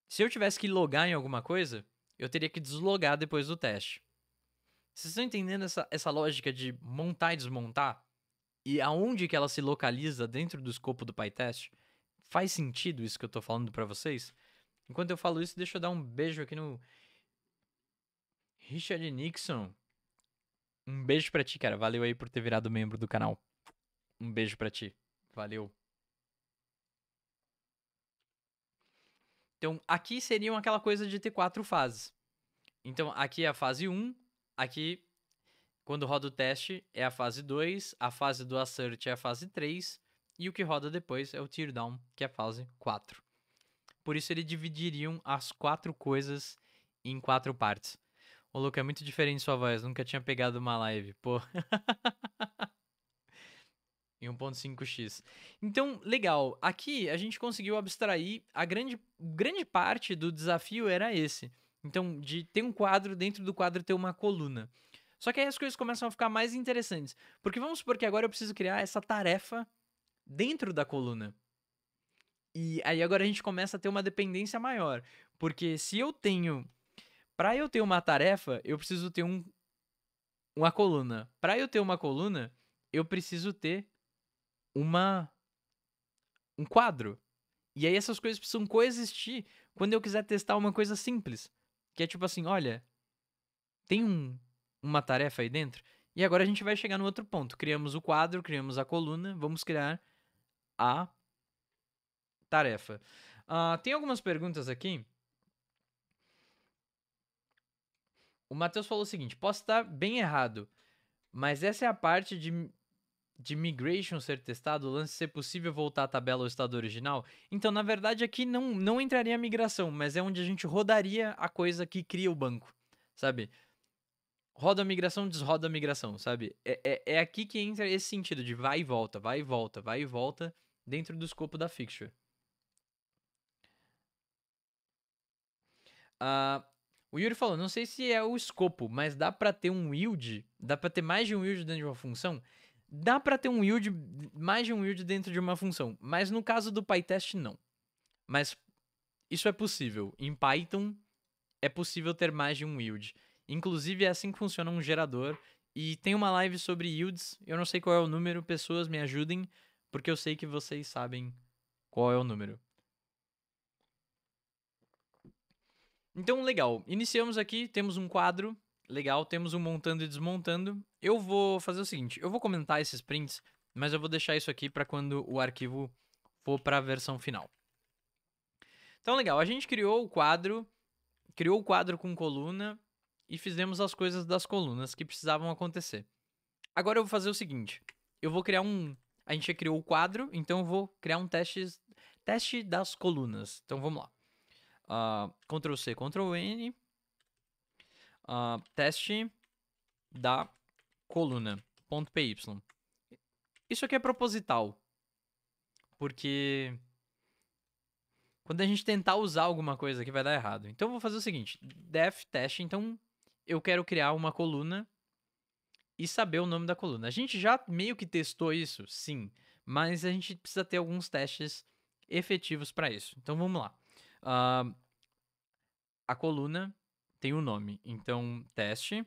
Se eu tivesse que logar em alguma coisa, eu teria que deslogar depois do teste. Vocês estão entendendo essa, essa lógica de montar e desmontar? e aonde que ela se localiza dentro do escopo do PyTest, faz sentido isso que eu tô falando para vocês? Enquanto eu falo isso, deixa eu dar um beijo aqui no Richard Nixon. Um beijo para ti, cara. Valeu aí por ter virado membro do canal. Um beijo para ti. Valeu. Então, aqui seriam aquela coisa de ter quatro fases. Então, aqui é a fase 1, aqui quando roda o teste, é a fase 2, a fase do assert é a fase 3, e o que roda depois é o teardown, que é a fase 4. Por isso ele dividiriam as quatro coisas em quatro partes. Ô, Luca, é muito diferente sua voz, nunca tinha pegado uma live, pô. (laughs) em 1.5x. Então, legal. Aqui a gente conseguiu abstrair a grande, grande parte do desafio era esse. Então, de ter um quadro, dentro do quadro ter uma coluna. Só que aí as coisas começam a ficar mais interessantes. Porque vamos supor que agora eu preciso criar essa tarefa dentro da coluna. E aí agora a gente começa a ter uma dependência maior. Porque se eu tenho. Para eu ter uma tarefa, eu preciso ter um, uma coluna. Para eu ter uma coluna, eu preciso ter uma um quadro. E aí essas coisas precisam coexistir quando eu quiser testar uma coisa simples, que é tipo assim, olha, tem um uma tarefa aí dentro. E agora a gente vai chegar no outro ponto. Criamos o quadro, criamos a coluna, vamos criar a tarefa. Uh, tem algumas perguntas aqui. O Matheus falou o seguinte: posso estar bem errado, mas essa é a parte de, de migration ser testado, o lance ser possível voltar a tabela ao estado original. Então, na verdade, aqui não, não entraria a migração, mas é onde a gente rodaria a coisa que cria o banco, sabe? roda a migração, desroda a migração, sabe? É, é, é, aqui que entra esse sentido de vai e volta, vai e volta, vai e volta dentro do escopo da fixture. Uh, o Yuri falou, não sei se é o escopo, mas dá para ter um yield, dá para ter mais de um yield dentro de uma função? Dá para ter um yield, mais de um yield dentro de uma função, mas no caso do PyTest não. Mas isso é possível, em Python é possível ter mais de um yield. Inclusive, é assim que funciona um gerador. E tem uma live sobre yields. Eu não sei qual é o número, pessoas me ajudem, porque eu sei que vocês sabem qual é o número. Então, legal. Iniciamos aqui, temos um quadro. Legal, temos um montando e desmontando. Eu vou fazer o seguinte: eu vou comentar esses prints, mas eu vou deixar isso aqui para quando o arquivo for para a versão final. Então, legal, a gente criou o quadro, criou o quadro com coluna, e fizemos as coisas das colunas que precisavam acontecer. Agora eu vou fazer o seguinte: eu vou criar um. A gente já criou o quadro, então eu vou criar um teste, teste das colunas. Então vamos lá. Uh, Ctrl C, Ctrl N. Uh, teste da coluna. Ponto Isso aqui é proposital. Porque quando a gente tentar usar alguma coisa que vai dar errado. Então eu vou fazer o seguinte, def teste, então eu quero criar uma coluna e saber o nome da coluna. A gente já meio que testou isso, sim, mas a gente precisa ter alguns testes efetivos para isso. Então vamos lá. Uh, a coluna tem um nome, então teste.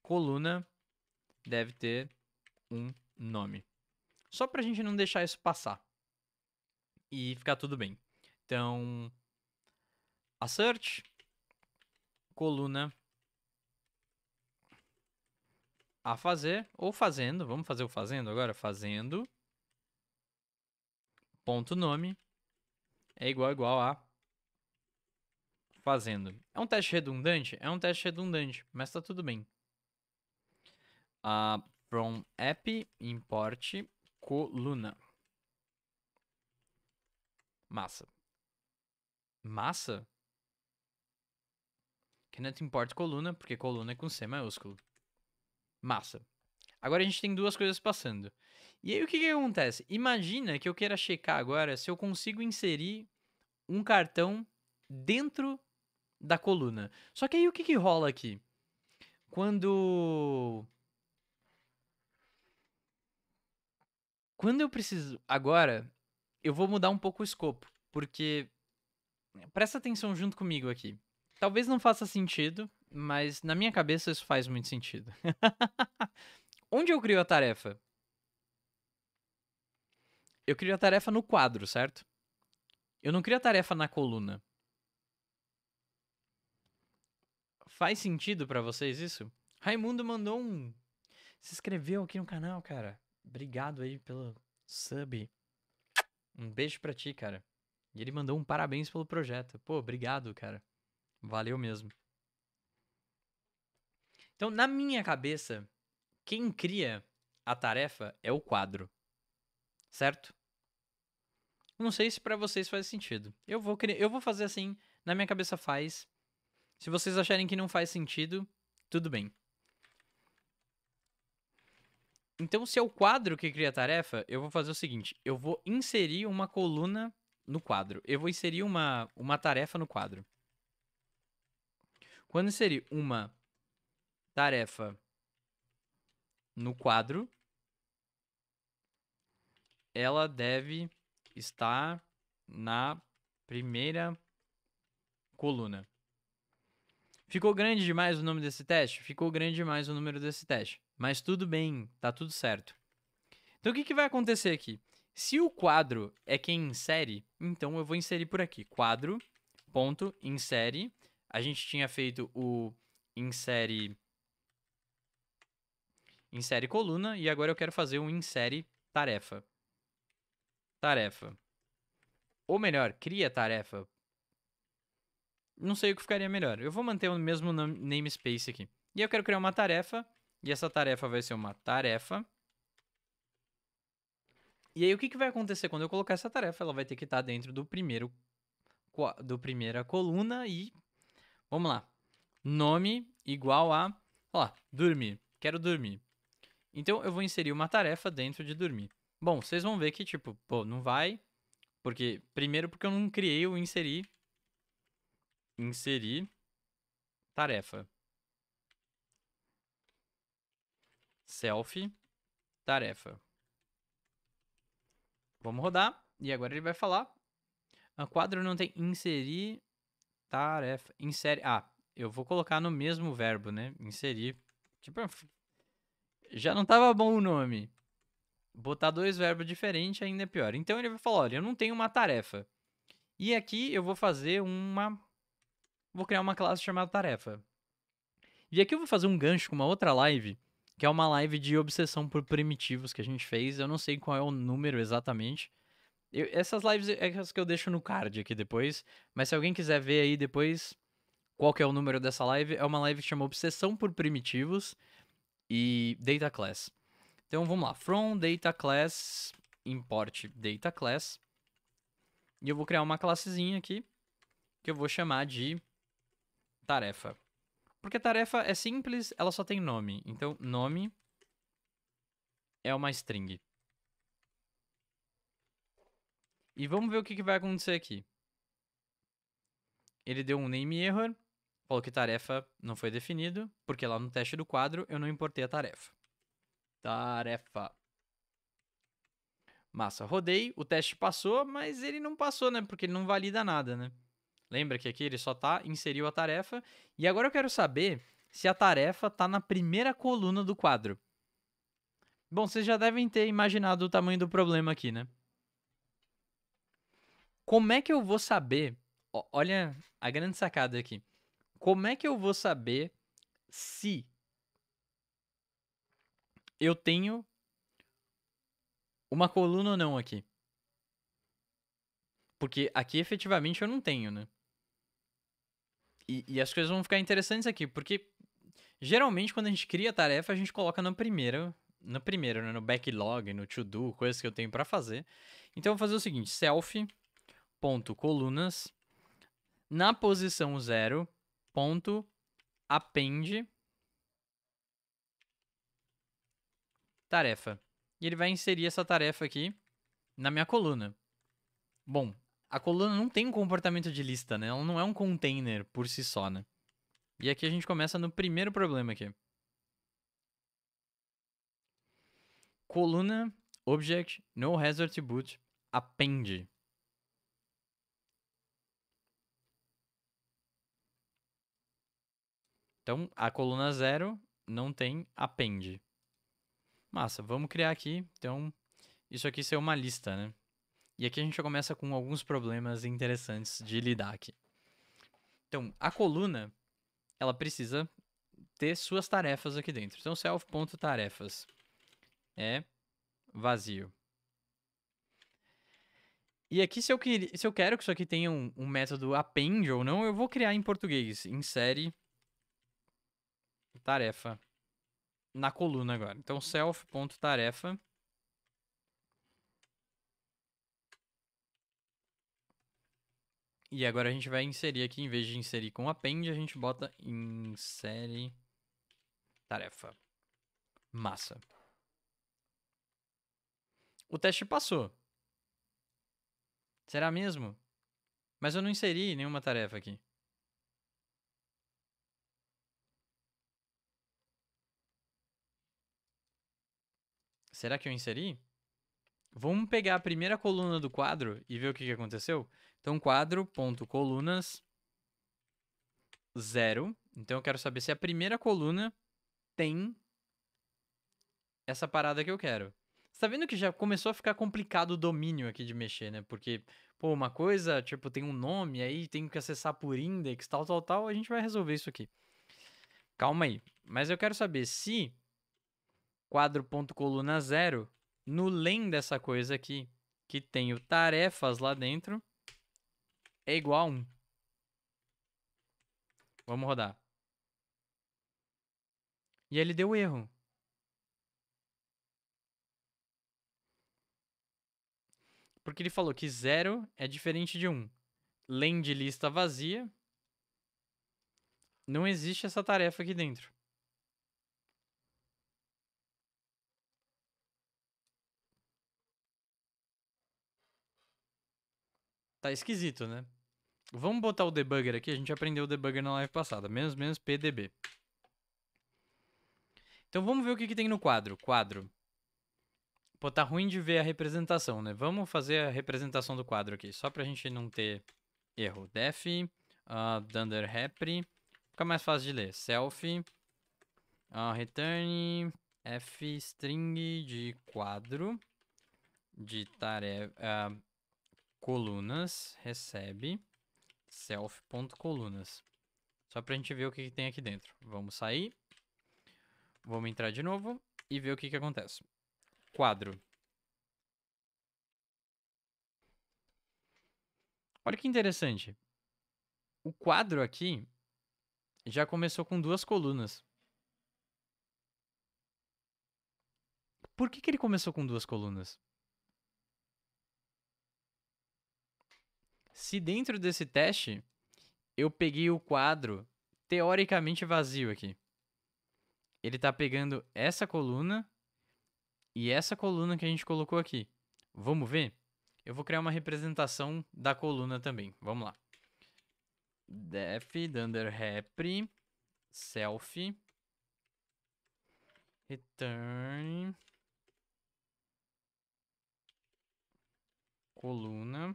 Coluna deve ter um nome. Só para a gente não deixar isso passar e ficar tudo bem. Então, assert search coluna a fazer ou fazendo. Vamos fazer o fazendo agora? Fazendo. Ponto nome é igual igual a fazendo. É um teste redundante? É um teste redundante, mas tá tudo bem. Uh, from app import coluna. Massa. Massa? que não te importa coluna, porque coluna é com C maiúsculo. Massa. Agora a gente tem duas coisas passando. E aí o que, que acontece? Imagina que eu queira checar agora se eu consigo inserir um cartão dentro da coluna. Só que aí o que, que rola aqui? Quando. Quando eu preciso. Agora, eu vou mudar um pouco o escopo, porque. Presta atenção junto comigo aqui. Talvez não faça sentido, mas na minha cabeça isso faz muito sentido. (laughs) Onde eu crio a tarefa? Eu crio a tarefa no quadro, certo? Eu não crio a tarefa na coluna. Faz sentido para vocês isso? Raimundo mandou um. Se inscreveu aqui no canal, cara. Obrigado aí pelo sub. Um beijo pra ti, cara. E ele mandou um parabéns pelo projeto. Pô, obrigado, cara. Valeu mesmo. Então, na minha cabeça, quem cria a tarefa é o quadro. Certo? Não sei se para vocês faz sentido. Eu vou, eu vou fazer assim, na minha cabeça faz. Se vocês acharem que não faz sentido, tudo bem. Então, se é o quadro que cria a tarefa, eu vou fazer o seguinte: eu vou inserir uma coluna no quadro. Eu vou inserir uma, uma tarefa no quadro. Quando inserir uma tarefa no quadro, ela deve estar na primeira coluna. Ficou grande demais o nome desse teste? Ficou grande demais o número desse teste. Mas tudo bem, tá tudo certo. Então o que, que vai acontecer aqui? Se o quadro é quem insere, então eu vou inserir por aqui. Quadro, ponto, insere. A gente tinha feito o insere insere coluna e agora eu quero fazer um insere tarefa. Tarefa. Ou melhor, cria tarefa. Não sei o que ficaria melhor. Eu vou manter o mesmo namespace aqui. E eu quero criar uma tarefa e essa tarefa vai ser uma tarefa. E aí o que, que vai acontecer quando eu colocar essa tarefa? Ela vai ter que estar dentro do primeiro do primeira coluna e Vamos lá. Nome igual a. Ó, dormir. Quero dormir. Então eu vou inserir uma tarefa dentro de dormir. Bom, vocês vão ver que, tipo, pô, não vai. Porque. Primeiro porque eu não criei o inserir. Inserir. Tarefa. Selfie. Tarefa. Vamos rodar. E agora ele vai falar. A ah, quadro não tem inserir Tarefa. É, insere. Ah, eu vou colocar no mesmo verbo, né? Inserir. Tipo, já não tava bom o nome. Botar dois verbos diferentes ainda é pior. Então ele vai falar: olha, eu não tenho uma tarefa. E aqui eu vou fazer uma. Vou criar uma classe chamada tarefa. E aqui eu vou fazer um gancho com uma outra live, que é uma live de obsessão por primitivos que a gente fez. Eu não sei qual é o número exatamente. Eu, essas lives é as que eu deixo no card aqui depois. Mas se alguém quiser ver aí depois qual que é o número dessa live, é uma live que chama Obsessão por Primitivos e Data Class. Então vamos lá, from data class, import data class. E eu vou criar uma classezinha aqui que eu vou chamar de tarefa. Porque tarefa é simples, ela só tem nome. Então nome é uma string. E vamos ver o que, que vai acontecer aqui. Ele deu um name error, falou que tarefa não foi definido, porque lá no teste do quadro eu não importei a tarefa. Tarefa. Massa, rodei, o teste passou, mas ele não passou, né? Porque ele não valida nada, né? Lembra que aqui ele só tá, inseriu a tarefa. E agora eu quero saber se a tarefa tá na primeira coluna do quadro. Bom, vocês já devem ter imaginado o tamanho do problema aqui, né? Como é que eu vou saber? Olha a grande sacada aqui. Como é que eu vou saber se eu tenho uma coluna ou não aqui? Porque aqui efetivamente eu não tenho, né? E, e as coisas vão ficar interessantes aqui, porque geralmente quando a gente cria tarefa, a gente coloca na primeira, na primeira, né? no backlog, no to do, coisas que eu tenho para fazer. Então eu vou fazer o seguinte, selfie ponto colunas. Na posição zero ponto apende tarefa. E ele vai inserir essa tarefa aqui na minha coluna. Bom, a coluna não tem um comportamento de lista, né? Ela não é um container por si só, né? E aqui a gente começa no primeiro problema aqui. Coluna object no has attribute append. Então, a coluna zero não tem append. Massa, vamos criar aqui, então, isso aqui ser uma lista, né? E aqui a gente já começa com alguns problemas interessantes de lidar aqui. Então, a coluna, ela precisa ter suas tarefas aqui dentro. Então, self.tarefas é vazio. E aqui, se eu, se eu quero que isso aqui tenha um, um método append ou não, eu vou criar em português. Insere tarefa na coluna agora. Então, self.tarefa. E agora a gente vai inserir aqui, em vez de inserir com append, a gente bota insere tarefa. Massa. O teste passou. Será mesmo? Mas eu não inseri nenhuma tarefa aqui. Será que eu inseri? Vamos pegar a primeira coluna do quadro e ver o que, que aconteceu? Então, quadro.colunas 0. Então, eu quero saber se a primeira coluna tem essa parada que eu quero. Você tá vendo que já começou a ficar complicado o domínio aqui de mexer, né? Porque, pô, uma coisa, tipo, tem um nome, aí tem que acessar por index, tal, tal, tal. A gente vai resolver isso aqui. Calma aí. Mas eu quero saber se quadro.coluna 0, no len dessa coisa aqui, que tem o tarefas lá dentro, é igual a 1. Vamos rodar. E ele deu erro. Porque ele falou que 0 é diferente de 1. Um. Len de lista vazia. Não existe essa tarefa aqui dentro. Tá esquisito, né? Vamos botar o debugger aqui. A gente aprendeu o debugger na live passada. Menos, menos, PDB. Então vamos ver o que, que tem no quadro. Quadro. Pô, tá ruim de ver a representação, né? Vamos fazer a representação do quadro aqui, só pra gente não ter erro. Def, uh, Dunder Repre. Fica mais fácil de ler. Self, uh, return, f string de quadro, de tarefa, uh, colunas recebe self.colunas. Só para a gente ver o que, que, tem aqui dentro. Vamos sair. Vamos entrar de novo e ver o que, que acontece. Quadro. Olha que interessante. O quadro aqui já começou com duas colunas. Por que, que ele começou com duas colunas? se dentro desse teste eu peguei o quadro teoricamente vazio aqui. Ele está pegando essa coluna e essa coluna que a gente colocou aqui. Vamos ver? Eu vou criar uma representação da coluna também. Vamos lá. Def, dunder, repre, self, return, coluna,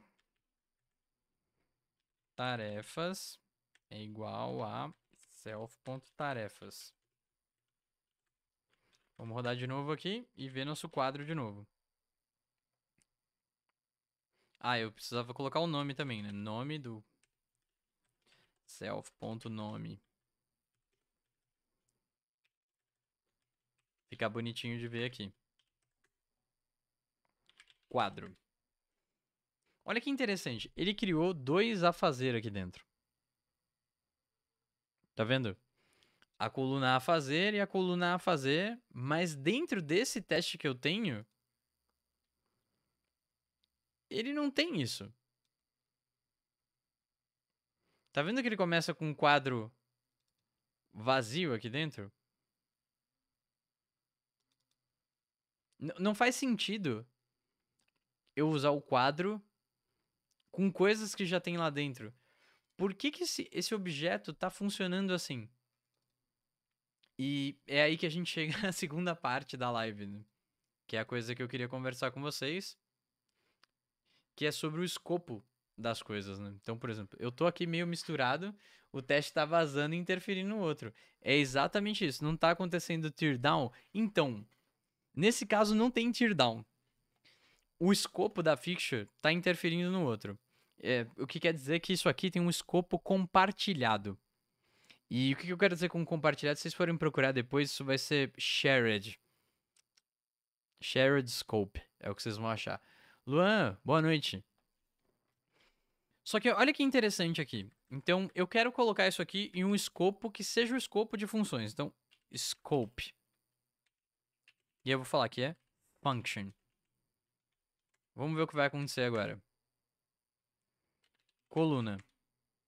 tarefas é igual a self.tarefas. Vamos rodar de novo aqui e ver nosso quadro de novo. Ah, eu precisava colocar o nome também, né? Nome do self.nome. Fica bonitinho de ver aqui. Quadro. Olha que interessante. Ele criou dois a fazer aqui dentro. Tá vendo? A coluna a fazer e a coluna a fazer, mas dentro desse teste que eu tenho, ele não tem isso. Tá vendo que ele começa com um quadro vazio aqui dentro? N não faz sentido eu usar o quadro com coisas que já tem lá dentro. Por que, que esse, esse objeto está funcionando assim? E é aí que a gente chega na (laughs) segunda parte da live, né? que é a coisa que eu queria conversar com vocês, que é sobre o escopo das coisas, né? Então, por exemplo, eu tô aqui meio misturado, o teste está vazando e interferindo no outro. É exatamente isso, não está acontecendo teardown. Então, nesse caso não tem teardown o escopo da fixture está interferindo no outro. É, o que quer dizer que isso aqui tem um escopo compartilhado. E o que eu quero dizer com compartilhado, se vocês forem procurar depois, isso vai ser shared. Shared scope, é o que vocês vão achar. Luan, boa noite. Só que olha que interessante aqui. Então, eu quero colocar isso aqui em um escopo que seja o escopo de funções. Então, scope. E eu vou falar que é function. Vamos ver o que vai acontecer agora. Coluna.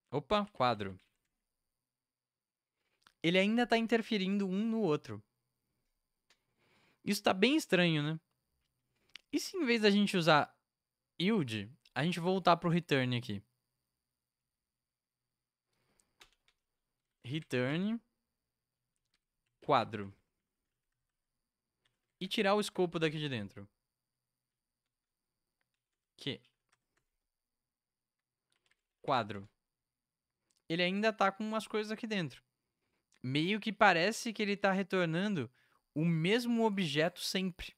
Opa, quadro. Ele ainda tá interferindo um no outro. Isso tá bem estranho, né? E se em vez da gente usar yield, a gente voltar pro return aqui? Return quadro. E tirar o escopo daqui de dentro que quadro. Ele ainda tá com umas coisas aqui dentro. Meio que parece que ele tá retornando o mesmo objeto sempre.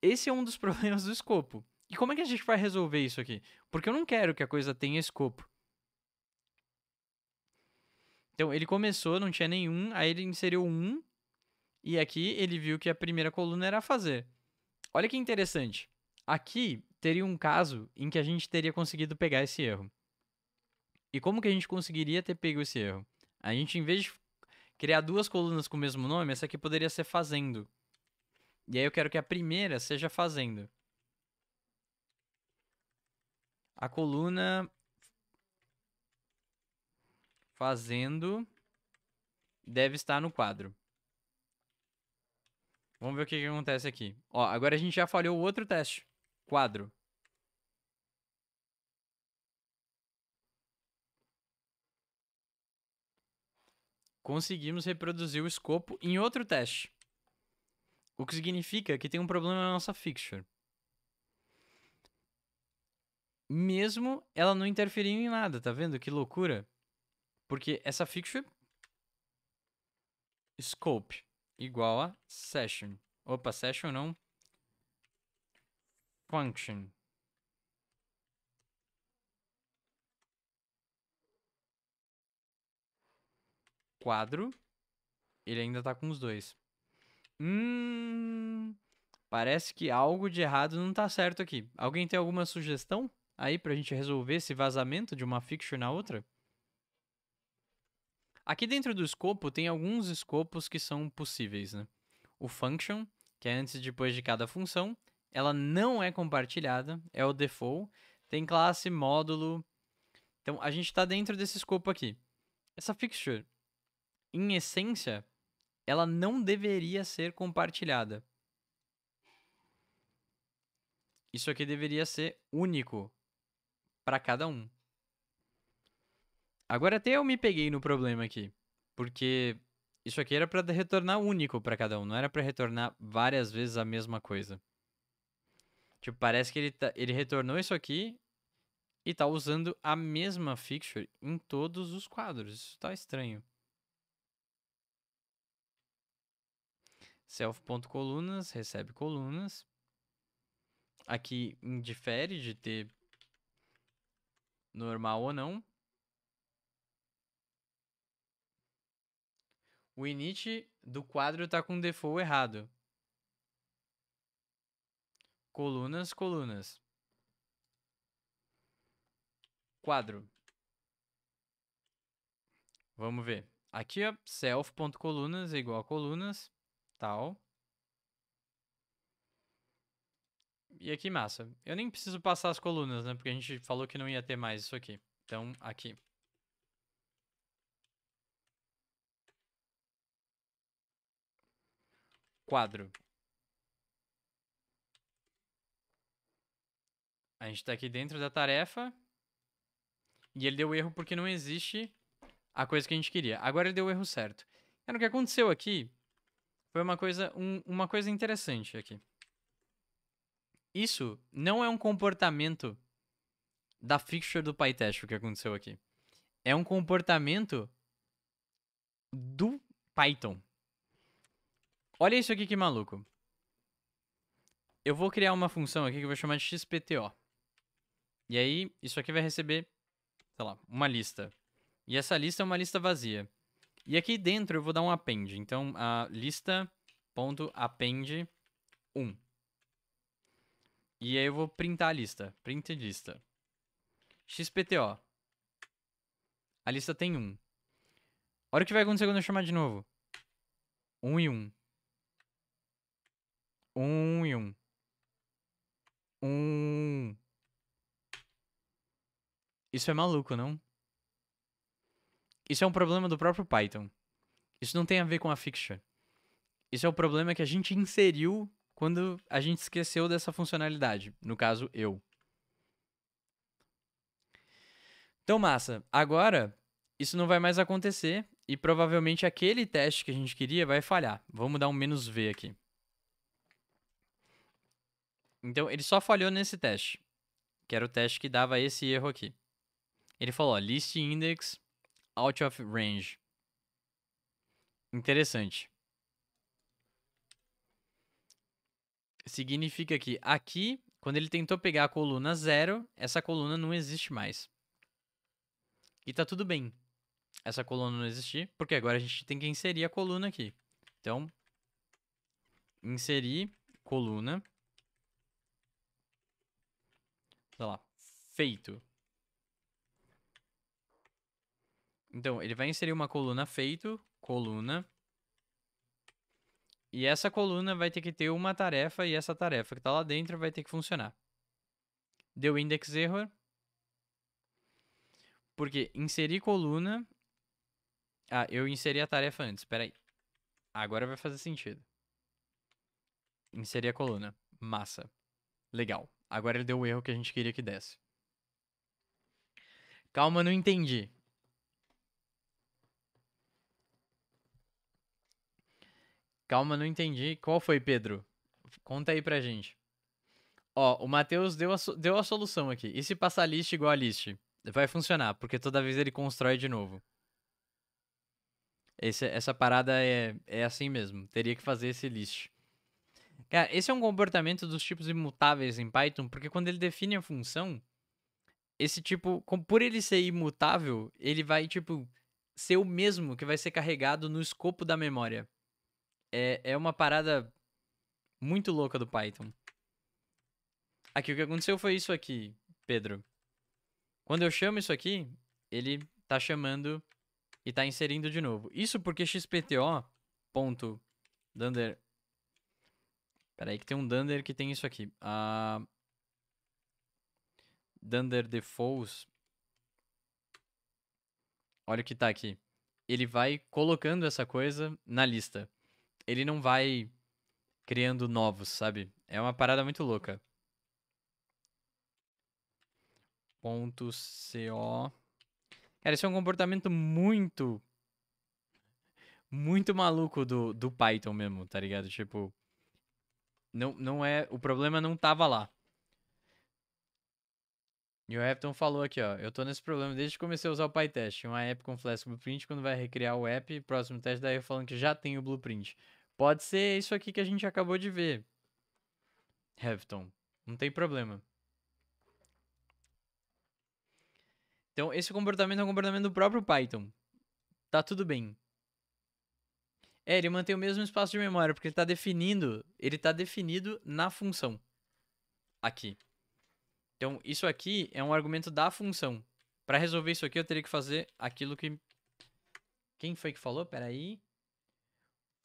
Esse é um dos (laughs) problemas do escopo. E como é que a gente vai resolver isso aqui? Porque eu não quero que a coisa tenha escopo. Então, ele começou, não tinha nenhum, aí ele inseriu um, e aqui ele viu que a primeira coluna era fazer. Olha que interessante. Aqui teria um caso em que a gente teria conseguido pegar esse erro. E como que a gente conseguiria ter pego esse erro? A gente, em vez de criar duas colunas com o mesmo nome, essa aqui poderia ser fazendo. E aí eu quero que a primeira seja fazendo. A coluna fazendo deve estar no quadro. Vamos ver o que, que acontece aqui. Ó, agora a gente já falhou o outro teste. Quadro. Conseguimos reproduzir o escopo em outro teste. O que significa que tem um problema na nossa fixture. Mesmo ela não interferindo em nada, tá vendo? Que loucura. Porque essa fixture scope igual a session. Opa, session não function quadro, ele ainda tá com os dois. Hum, parece que algo de errado não tá certo aqui. Alguém tem alguma sugestão aí pra gente resolver esse vazamento de uma fixture na outra? Aqui dentro do escopo tem alguns escopos que são possíveis, né? O function, que é antes e depois de cada função, ela não é compartilhada, é o default. Tem classe, módulo. Então a gente está dentro desse escopo aqui. Essa fixture, em essência, ela não deveria ser compartilhada. Isso aqui deveria ser único para cada um. Agora até eu me peguei no problema aqui, porque isso aqui era para retornar único para cada um, não era para retornar várias vezes a mesma coisa. Tipo, parece que ele, tá, ele retornou isso aqui e tá usando a mesma fixture em todos os quadros. Isso tá estranho. Self.colunas recebe colunas. Aqui indifere de ter normal ou não. O init do quadro tá com default errado. Colunas, colunas. Quadro. Vamos ver. Aqui, ó, self.colunas é igual a colunas, tal. E aqui, massa. Eu nem preciso passar as colunas, né? Porque a gente falou que não ia ter mais isso aqui. Então, aqui. Quadro. A gente está aqui dentro da tarefa. E ele deu erro porque não existe a coisa que a gente queria. Agora ele deu o erro certo. Cara, o que aconteceu aqui foi uma coisa, um, uma coisa interessante aqui. Isso não é um comportamento da fixture do PyTest, o que aconteceu aqui. É um comportamento do Python. Olha isso aqui que maluco. Eu vou criar uma função aqui que eu vou chamar de XPTO. E aí, isso aqui vai receber, sei lá, uma lista. E essa lista é uma lista vazia. E aqui dentro eu vou dar um append. Então, a lista.append 1. E aí eu vou printar a lista. Print lista. XPTO. A lista tem 1. Olha o que vai acontecer quando eu chamar de novo. 1 e 1. 1 e 1. 1. Isso é maluco, não? Isso é um problema do próprio Python. Isso não tem a ver com a fixture. Isso é o problema que a gente inseriu quando a gente esqueceu dessa funcionalidade. No caso, eu. Então, massa. Agora, isso não vai mais acontecer e provavelmente aquele teste que a gente queria vai falhar. Vamos dar um menos V aqui. Então, ele só falhou nesse teste, que era o teste que dava esse erro aqui. Ele falou, ó, list index out of range. Interessante. Significa que aqui, quando ele tentou pegar a coluna zero, essa coluna não existe mais. E tá tudo bem essa coluna não existir, porque agora a gente tem que inserir a coluna aqui. Então, inserir coluna. Sei tá lá, feito. Então, ele vai inserir uma coluna feito, coluna. E essa coluna vai ter que ter uma tarefa e essa tarefa que está lá dentro vai ter que funcionar. Deu index error. Porque inserir coluna. Ah, eu inseri a tarefa antes, peraí. Agora vai fazer sentido. Inserir a coluna. Massa. Legal. Agora ele deu o erro que a gente queria que desse. Calma, não entendi. Calma, não entendi. Qual foi, Pedro? Conta aí pra gente. Ó, o Matheus deu a, deu a solução aqui. E se passar list igual a list? Vai funcionar, porque toda vez ele constrói de novo. Esse, essa parada é, é assim mesmo. Teria que fazer esse list. Cara, esse é um comportamento dos tipos imutáveis em Python, porque quando ele define a função, esse tipo, por ele ser imutável, ele vai, tipo, ser o mesmo que vai ser carregado no escopo da memória é, é uma parada muito louca do Python. Aqui o que aconteceu foi isso aqui, Pedro. Quando eu chamo isso aqui, ele tá chamando e tá inserindo de novo. Isso porque XPTO ponto dunder. Peraí que tem um dunder que tem isso aqui. Uh, dunder defaults. Olha o que tá aqui. Ele vai colocando essa coisa na lista ele não vai criando novos, sabe? É uma parada muito louca. Ponto .co Cara, esse é um comportamento muito muito maluco do, do Python mesmo, tá ligado? Tipo, não, não é. O problema não tava lá. E o Repton falou aqui, ó. Eu tô nesse problema desde que comecei a usar o PyTest. Uma app com Flask Blueprint, quando vai recriar o app, próximo teste daí eu falando que já tem o Blueprint. Pode ser isso aqui que a gente acabou de ver. Repton, não tem problema. Então, esse comportamento é um comportamento do próprio Python. Tá tudo bem. É, ele mantém o mesmo espaço de memória, porque ele está definindo, ele está definido na função. Aqui. Então, isso aqui é um argumento da função. Para resolver isso aqui, eu teria que fazer aquilo que... Quem foi que falou? Peraí.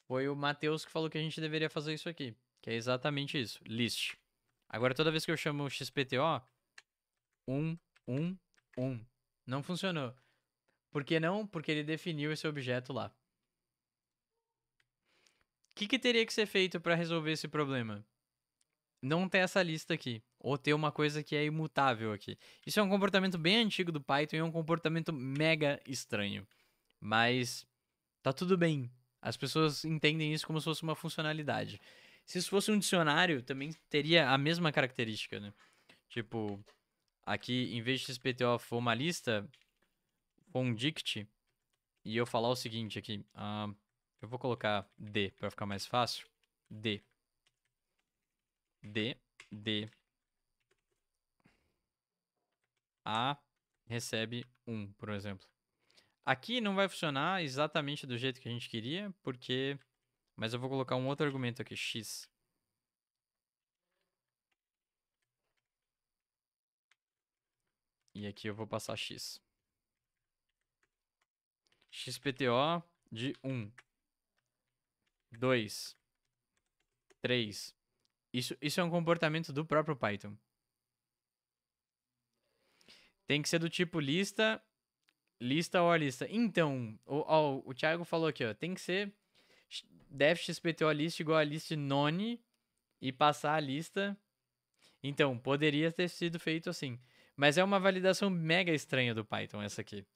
Foi o Matheus que falou que a gente deveria fazer isso aqui. Que é exatamente isso. List. Agora, toda vez que eu chamo XPTO... Um, um, um. Não funcionou. Por que não? Porque ele definiu esse objeto lá. O que, que teria que ser feito para resolver esse problema? Não tem essa lista aqui. Ou ter uma coisa que é imutável aqui. Isso é um comportamento bem antigo do Python e é um comportamento mega estranho. Mas tá tudo bem. As pessoas entendem isso como se fosse uma funcionalidade. Se isso fosse um dicionário, também teria a mesma característica, né? Tipo, aqui, em vez de XPTO for uma lista, for um dict, e eu falar o seguinte aqui, uh, eu vou colocar D para ficar mais fácil. D. D, D, A recebe 1, por exemplo. Aqui não vai funcionar exatamente do jeito que a gente queria, porque... Mas eu vou colocar um outro argumento aqui, x. E aqui eu vou passar x. XPTO de 1. 2. 3. Isso, isso é um comportamento do próprio Python. Tem que ser do tipo lista, lista ou lista. Então, o, ó, o Thiago falou aqui, ó, tem que ser def xpto list igual a list none e passar a lista. Então, poderia ter sido feito assim. Mas é uma validação mega estranha do Python essa aqui.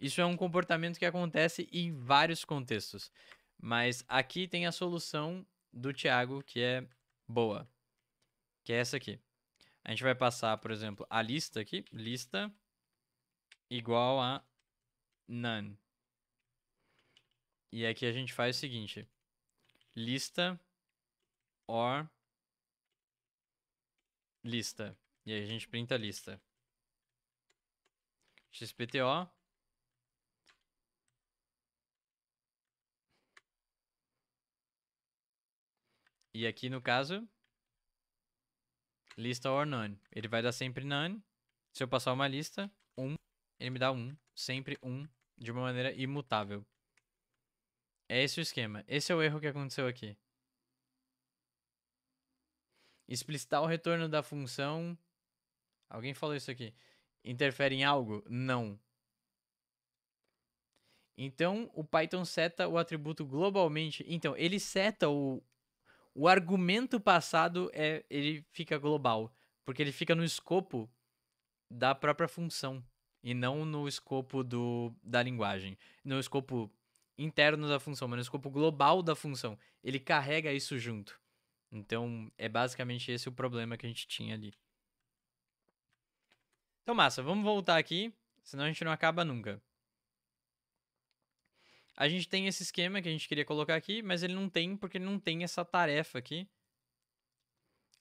Isso é um comportamento que acontece em vários contextos. Mas aqui tem a solução do Thiago, que é boa. Que é essa aqui. A gente vai passar, por exemplo, a lista aqui, lista igual a none. E aqui a gente faz o seguinte, lista or lista. E aí a gente printa a lista. XPTO. E aqui no caso, Lista or none. Ele vai dar sempre none. Se eu passar uma lista, um, ele me dá um. Sempre um, de uma maneira imutável. É esse o esquema. Esse é o erro que aconteceu aqui. Explicitar o retorno da função. Alguém falou isso aqui. Interfere em algo? Não. Então, o Python seta o atributo globalmente. Então, ele seta o, o argumento passado é ele fica global, porque ele fica no escopo da própria função e não no escopo do, da linguagem, no escopo interno da função, mas no escopo global da função. Ele carrega isso junto. Então, é basicamente esse o problema que a gente tinha ali. Então, massa, vamos voltar aqui, senão a gente não acaba nunca. A gente tem esse esquema que a gente queria colocar aqui, mas ele não tem porque ele não tem essa tarefa aqui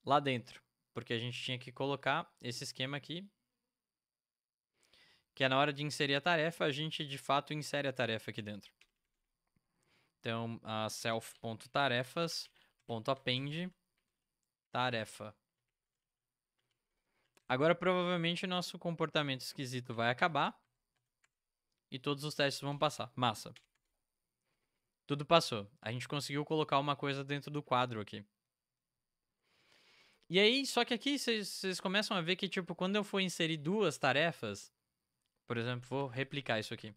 lá dentro. Porque a gente tinha que colocar esse esquema aqui, que é na hora de inserir a tarefa, a gente de fato insere a tarefa aqui dentro. Então, a self.tarefas.append tarefa. Agora, provavelmente, o nosso comportamento esquisito vai acabar e todos os testes vão passar. Massa. Tudo passou. A gente conseguiu colocar uma coisa dentro do quadro aqui. E aí, só que aqui vocês começam a ver que, tipo, quando eu for inserir duas tarefas, por exemplo, vou replicar isso aqui.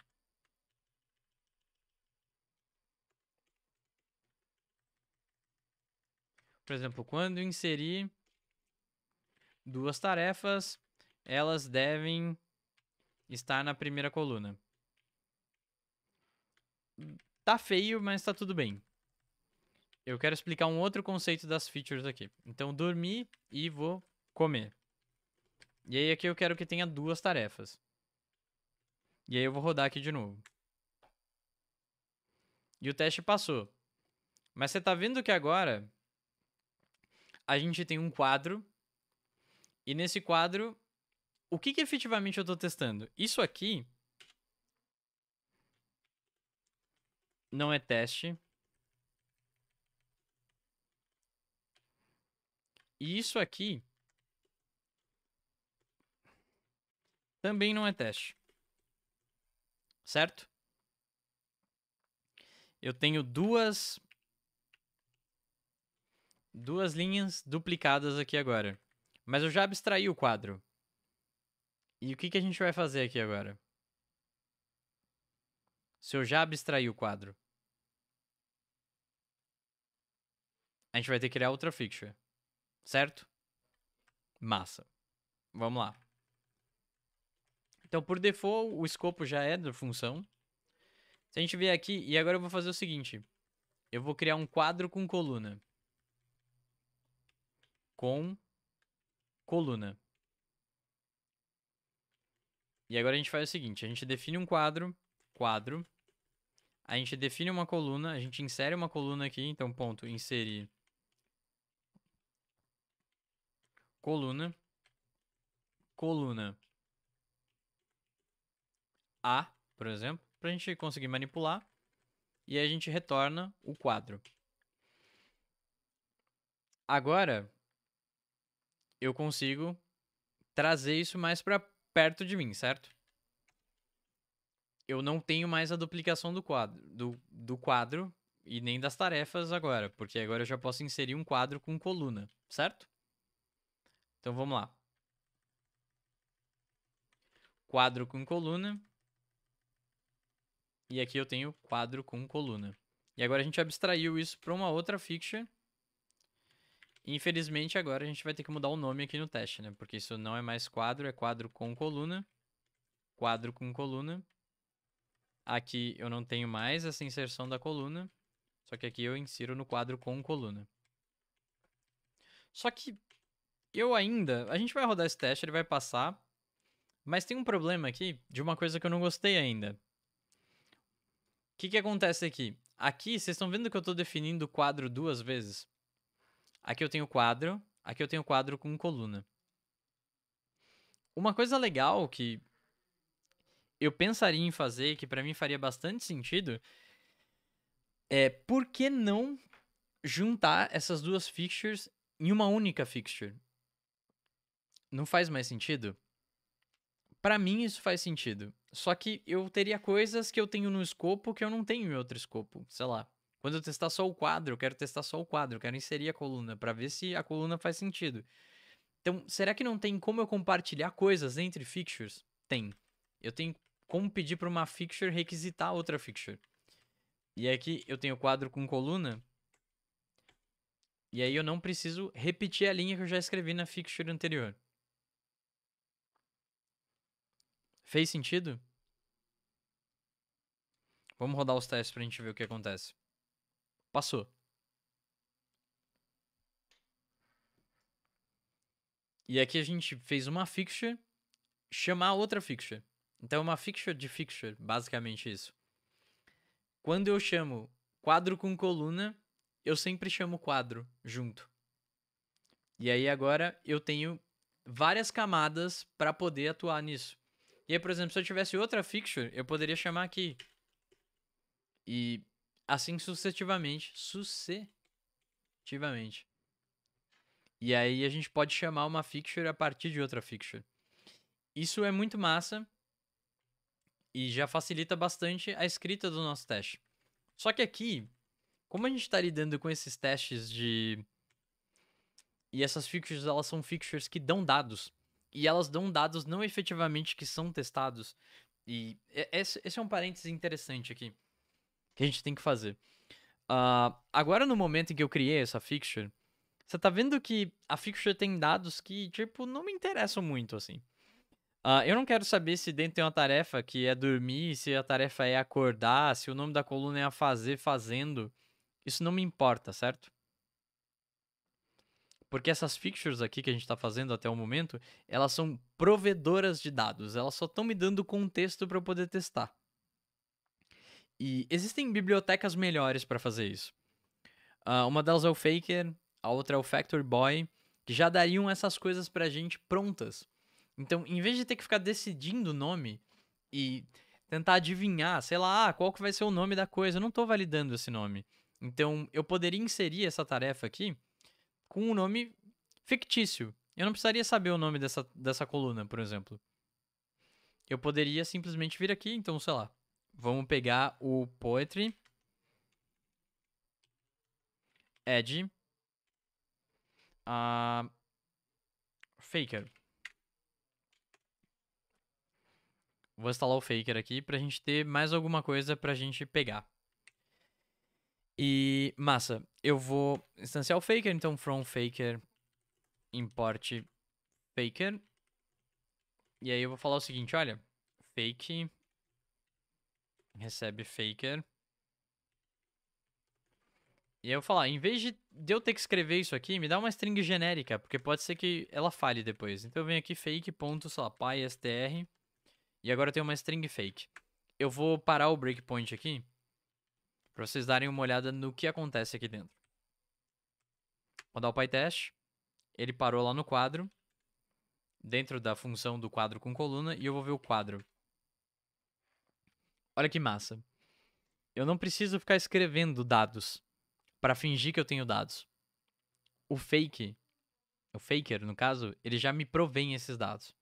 Por exemplo, quando inserir duas tarefas, elas devem estar na primeira coluna. Tá feio, mas tá tudo bem. Eu quero explicar um outro conceito das features aqui. Então, dormir e vou comer. E aí aqui eu quero que tenha duas tarefas. E aí eu vou rodar aqui de novo. E o teste passou. Mas você tá vendo que agora a gente tem um quadro. E nesse quadro, o que, que efetivamente eu tô testando? Isso aqui Não é teste. E isso aqui também não é teste. Certo? Eu tenho duas duas linhas duplicadas aqui agora. Mas eu já abstraí o quadro. E o que, que a gente vai fazer aqui agora? Se eu já abstraí o quadro. a gente vai ter que criar outra fixture. Certo? Massa. Vamos lá. Então, por default, o escopo já é da função. Se a gente vier aqui, e agora eu vou fazer o seguinte. Eu vou criar um quadro com coluna. Com coluna. E agora a gente faz o seguinte, a gente define um quadro, quadro, a gente define uma coluna, a gente insere uma coluna aqui, então ponto, inserir Coluna. Coluna A, por exemplo, para a gente conseguir manipular. E a gente retorna o quadro. Agora, eu consigo trazer isso mais para perto de mim, certo? Eu não tenho mais a duplicação do quadro, do, do quadro e nem das tarefas agora, porque agora eu já posso inserir um quadro com coluna, certo? Então vamos lá. Quadro com coluna. E aqui eu tenho quadro com coluna. E agora a gente abstraiu isso para uma outra fixture. Infelizmente, agora a gente vai ter que mudar o nome aqui no teste, né? Porque isso não é mais quadro, é quadro com coluna. Quadro com coluna. Aqui eu não tenho mais essa inserção da coluna. Só que aqui eu insiro no quadro com coluna. Só que eu ainda. A gente vai rodar esse teste, ele vai passar. Mas tem um problema aqui de uma coisa que eu não gostei ainda. O que, que acontece aqui? Aqui, vocês estão vendo que eu estou definindo o quadro duas vezes? Aqui eu tenho quadro, aqui eu tenho quadro com coluna. Uma coisa legal que eu pensaria em fazer, que para mim faria bastante sentido, é por que não juntar essas duas fixtures em uma única fixture? não faz mais sentido? Para mim isso faz sentido. Só que eu teria coisas que eu tenho no escopo que eu não tenho em outro escopo, sei lá. Quando eu testar só o quadro, eu quero testar só o quadro, eu quero inserir a coluna para ver se a coluna faz sentido. Então, será que não tem como eu compartilhar coisas entre fixtures? Tem. Eu tenho como pedir para uma fixture requisitar outra fixture. E aqui é eu tenho quadro com coluna. E aí eu não preciso repetir a linha que eu já escrevi na fixture anterior. Fez sentido? Vamos rodar os testes pra gente ver o que acontece. Passou. E aqui a gente fez uma fixture chamar outra fixture. Então é uma fixture de fixture, basicamente isso. Quando eu chamo quadro com coluna, eu sempre chamo quadro junto. E aí agora eu tenho várias camadas para poder atuar nisso. E aí, por exemplo, se eu tivesse outra fixture, eu poderia chamar aqui. E assim sucessivamente. Sucessivamente. E aí a gente pode chamar uma fixture a partir de outra fixture. Isso é muito massa e já facilita bastante a escrita do nosso teste. Só que aqui, como a gente está lidando com esses testes de... E essas fixtures, elas são fixtures que dão dados e elas dão dados não efetivamente que são testados. E esse, esse é um parênteses interessante aqui que a gente tem que fazer. Uh, agora, no momento em que eu criei essa fixture, você tá vendo que a fixture tem dados que, tipo, não me interessam muito, assim. Uh, eu não quero saber se dentro tem uma tarefa que é dormir, se a tarefa é acordar, se o nome da coluna é a fazer fazendo. Isso não me importa, certo? Porque essas fixtures aqui que a gente está fazendo até o momento, elas são provedoras de dados, elas só estão me dando contexto para eu poder testar. E existem bibliotecas melhores para fazer isso. Uh, uma delas é o Faker, a outra é o Factory Boy, que já dariam essas coisas para a gente prontas. Então, em vez de ter que ficar decidindo o nome e tentar adivinhar, sei lá, ah, qual que vai ser o nome da coisa, eu não estou validando esse nome. Então, eu poderia inserir essa tarefa aqui com um nome fictício. Eu não precisaria saber o nome dessa, dessa coluna, por exemplo. Eu poderia simplesmente vir aqui, então, sei lá. Vamos pegar o Poetry. Edge. Uh, faker. Vou instalar o Faker aqui pra gente ter mais alguma coisa pra gente pegar. E massa, eu vou instanciar o faker, então from faker import faker. E aí eu vou falar o seguinte, olha, fake recebe faker. E aí eu vou falar, em vez de eu ter que escrever isso aqui, me dá uma string genérica, porque pode ser que ela falhe depois. Então eu venho aqui fake ponto, str. E agora eu tenho uma string fake. Eu vou parar o breakpoint aqui para vocês darem uma olhada no que acontece aqui dentro. Vou dar o PyTest. Ele parou lá no quadro, dentro da função do quadro com coluna, e eu vou ver o quadro. Olha que massa. Eu não preciso ficar escrevendo dados para fingir que eu tenho dados. O fake, o faker no caso, ele já me provém esses dados.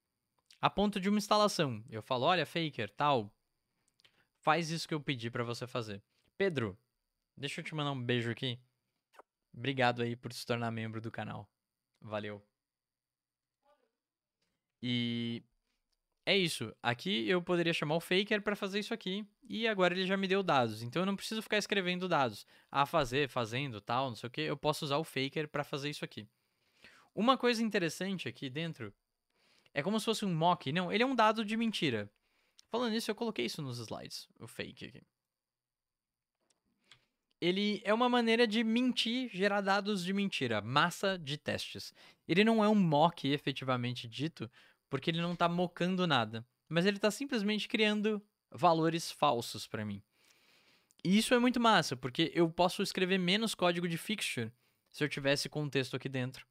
A ponto de uma instalação, eu falo, olha faker, tal, faz isso que eu pedi para você fazer. Pedro, deixa eu te mandar um beijo aqui. Obrigado aí por se tornar membro do canal. Valeu. E é isso. Aqui eu poderia chamar o Faker para fazer isso aqui. E agora ele já me deu dados. Então eu não preciso ficar escrevendo dados. A fazer, fazendo, tal, não sei o que. Eu posso usar o Faker para fazer isso aqui. Uma coisa interessante aqui dentro é como se fosse um mock. Não, ele é um dado de mentira. Falando nisso, eu coloquei isso nos slides, o fake aqui ele é uma maneira de mentir, gerar dados de mentira, massa de testes. Ele não é um mock efetivamente dito, porque ele não está mocando nada, mas ele está simplesmente criando valores falsos para mim. E isso é muito massa, porque eu posso escrever menos código de fixture se eu tivesse contexto aqui dentro,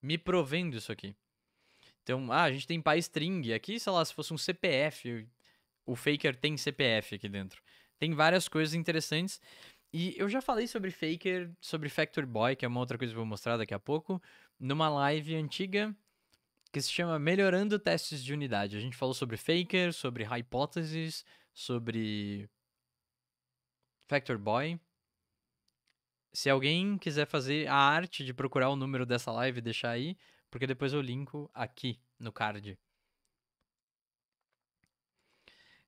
me provendo isso aqui. Então, ah, a gente tem PyString aqui, sei lá, se fosse um CPF, o faker tem CPF aqui dentro. Tem várias coisas interessantes e eu já falei sobre Faker, sobre Factor Boy, que é uma outra coisa que eu vou mostrar daqui a pouco, numa live antiga que se chama Melhorando Testes de Unidade. A gente falou sobre Faker, sobre Hypothesis, sobre Factor Boy. Se alguém quiser fazer a arte de procurar o número dessa live, deixar aí, porque depois eu linko aqui no card.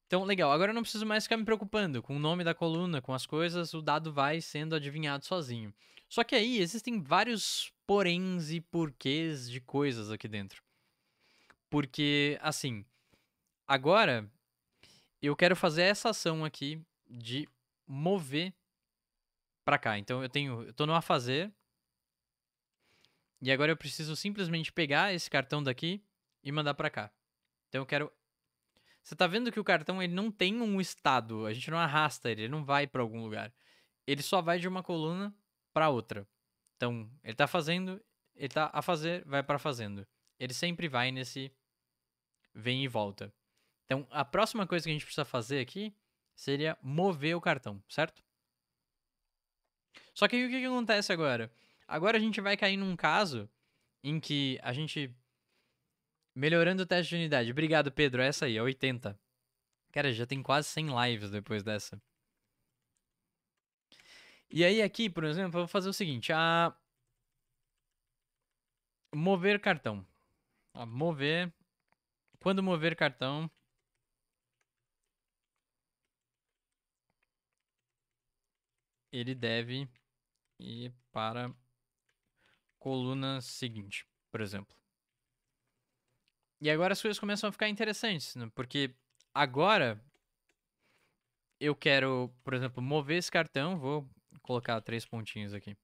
Então, legal. Agora eu não preciso mais ficar me preocupando com o nome da coluna, com as coisas, o dado vai sendo adivinhado sozinho. Só que aí existem vários poréns e porquês de coisas aqui dentro. Porque, assim, agora eu quero fazer essa ação aqui de mover para cá. Então eu tenho, eu tô no a fazer. E agora eu preciso simplesmente pegar esse cartão daqui e mandar para cá. Então eu quero você tá vendo que o cartão ele não tem um estado, a gente não arrasta ele, ele não vai para algum lugar. Ele só vai de uma coluna para outra. Então, ele tá fazendo, ele tá a fazer, vai para fazendo. Ele sempre vai nesse vem e volta. Então, a próxima coisa que a gente precisa fazer aqui seria mover o cartão, certo? Só que o que, que acontece agora? Agora a gente vai cair num caso em que a gente Melhorando o teste de unidade. Obrigado, Pedro. É essa aí, é 80. Cara, já tem quase 100 lives depois dessa. E aí aqui, por exemplo, eu vou fazer o seguinte. A... Mover cartão. A mover. Quando mover cartão... Ele deve ir para coluna seguinte, por exemplo. E agora as coisas começam a ficar interessantes, né? porque agora eu quero, por exemplo, mover esse cartão, vou colocar três pontinhos aqui.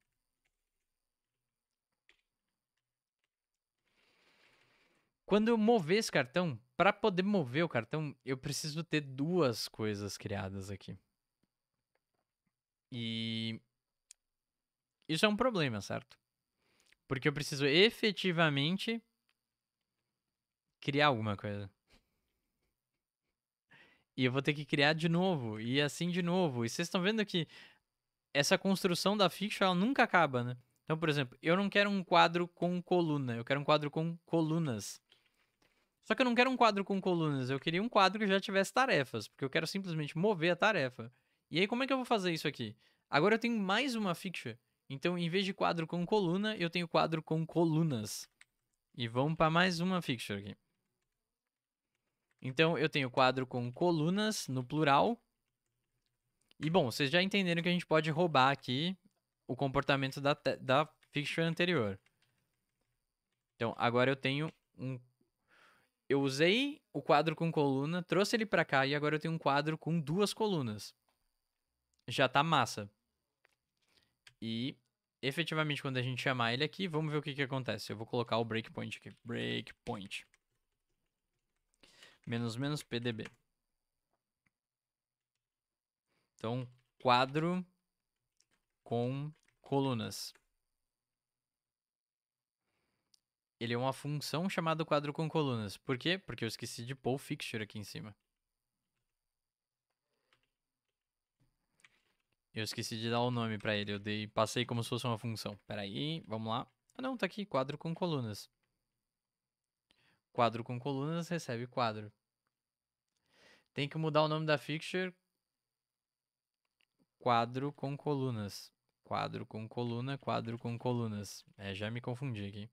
Quando eu mover esse cartão, para poder mover o cartão, eu preciso ter duas coisas criadas aqui. E isso é um problema, certo? Porque eu preciso efetivamente criar alguma coisa. E eu vou ter que criar de novo, e assim de novo. E vocês estão vendo que essa construção da fiction ela nunca acaba, né? Então, por exemplo, eu não quero um quadro com coluna, eu quero um quadro com colunas. Só que eu não quero um quadro com colunas, eu queria um quadro que já tivesse tarefas, porque eu quero simplesmente mover a tarefa. E aí, como é que eu vou fazer isso aqui? Agora eu tenho mais uma fiction. Então, em vez de quadro com coluna, eu tenho quadro com colunas. E vamos para mais uma fiction aqui. Então eu tenho quadro com colunas no plural. E bom, vocês já entenderam que a gente pode roubar aqui o comportamento da, da fixture anterior. Então agora eu tenho um. Eu usei o quadro com coluna, trouxe ele para cá e agora eu tenho um quadro com duas colunas. Já tá massa. E efetivamente quando a gente chamar ele aqui, vamos ver o que, que acontece. Eu vou colocar o breakpoint aqui. Breakpoint menos menos PDB. Então, quadro com colunas. Ele é uma função chamada quadro com colunas. Por quê? Porque eu esqueci de pôr o fixture aqui em cima. Eu esqueci de dar o nome para ele. Eu dei, passei como se fosse uma função. Peraí, vamos lá. Ah, não, tá aqui. Quadro com colunas. Quadro com colunas recebe quadro. Tem que mudar o nome da fixture. Quadro com colunas. Quadro com coluna, quadro com colunas. É, já me confundi aqui.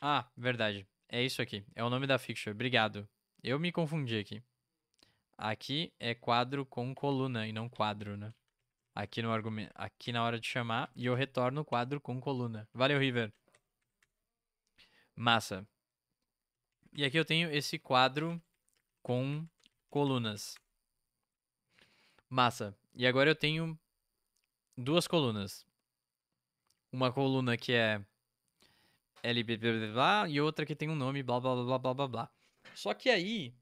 Ah, verdade. É isso aqui. É o nome da fixture. Obrigado. Eu me confundi aqui. Aqui é quadro com coluna e não quadro, né? aqui no argumento, aqui na hora de chamar e eu retorno o quadro com coluna. Valeu, River. Massa. E aqui eu tenho esse quadro com colunas. Massa. E agora eu tenho duas colunas. Uma coluna que é LB e outra que tem um nome blá blá blá blá blá blá. Só que aí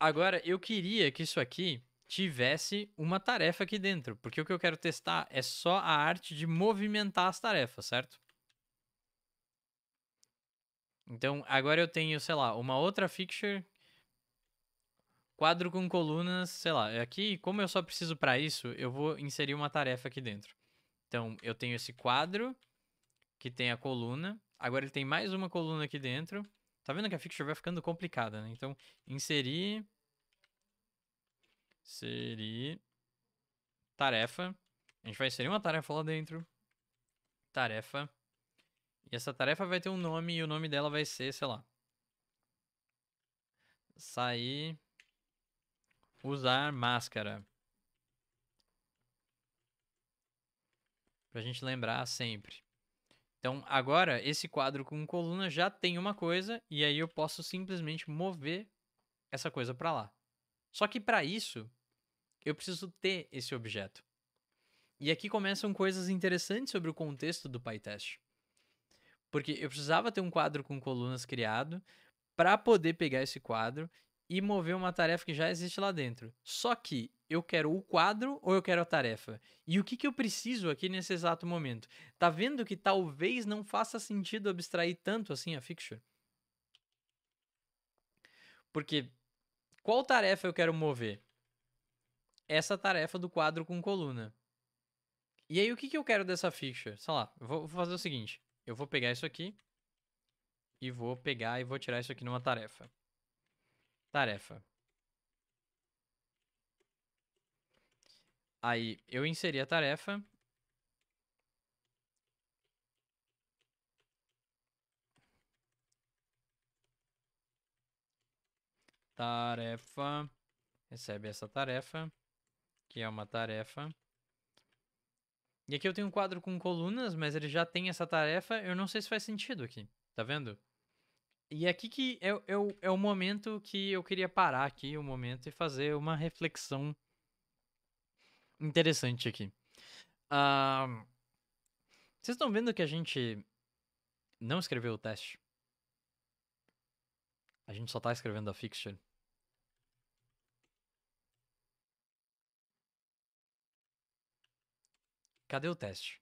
agora eu queria que isso aqui tivesse uma tarefa aqui dentro, porque o que eu quero testar é só a arte de movimentar as tarefas, certo? Então, agora eu tenho, sei lá, uma outra fixture, quadro com colunas, sei lá. É aqui, como eu só preciso para isso, eu vou inserir uma tarefa aqui dentro. Então, eu tenho esse quadro que tem a coluna. Agora ele tem mais uma coluna aqui dentro. Tá vendo que a fixture vai ficando complicada, né? Então, inserir Seria tarefa. A gente vai inserir uma tarefa lá dentro. Tarefa. E essa tarefa vai ter um nome e o nome dela vai ser, sei lá. Sair. Usar máscara. Pra gente lembrar sempre. Então, agora, esse quadro com coluna já tem uma coisa, e aí eu posso simplesmente mover essa coisa para lá. Só que para isso, eu preciso ter esse objeto. E aqui começam coisas interessantes sobre o contexto do PyTest. Porque eu precisava ter um quadro com colunas criado para poder pegar esse quadro e mover uma tarefa que já existe lá dentro. Só que eu quero o quadro ou eu quero a tarefa? E o que, que eu preciso aqui nesse exato momento? Tá vendo que talvez não faça sentido abstrair tanto assim a fixture? Porque qual tarefa eu quero mover? essa tarefa do quadro com coluna. E aí, o que, que eu quero dessa ficha? Sei lá, vou, vou fazer o seguinte. Eu vou pegar isso aqui e vou pegar e vou tirar isso aqui numa tarefa. Tarefa. Aí, eu inseri a tarefa. Tarefa. Recebe essa tarefa que é uma tarefa. E aqui eu tenho um quadro com colunas, mas ele já tem essa tarefa. Eu não sei se faz sentido aqui, tá vendo? E é aqui que é, é, é o momento que eu queria parar aqui, o um momento, e fazer uma reflexão interessante aqui. Uh, vocês estão vendo que a gente não escreveu o teste? A gente só tá escrevendo a fixture. Cadê o teste?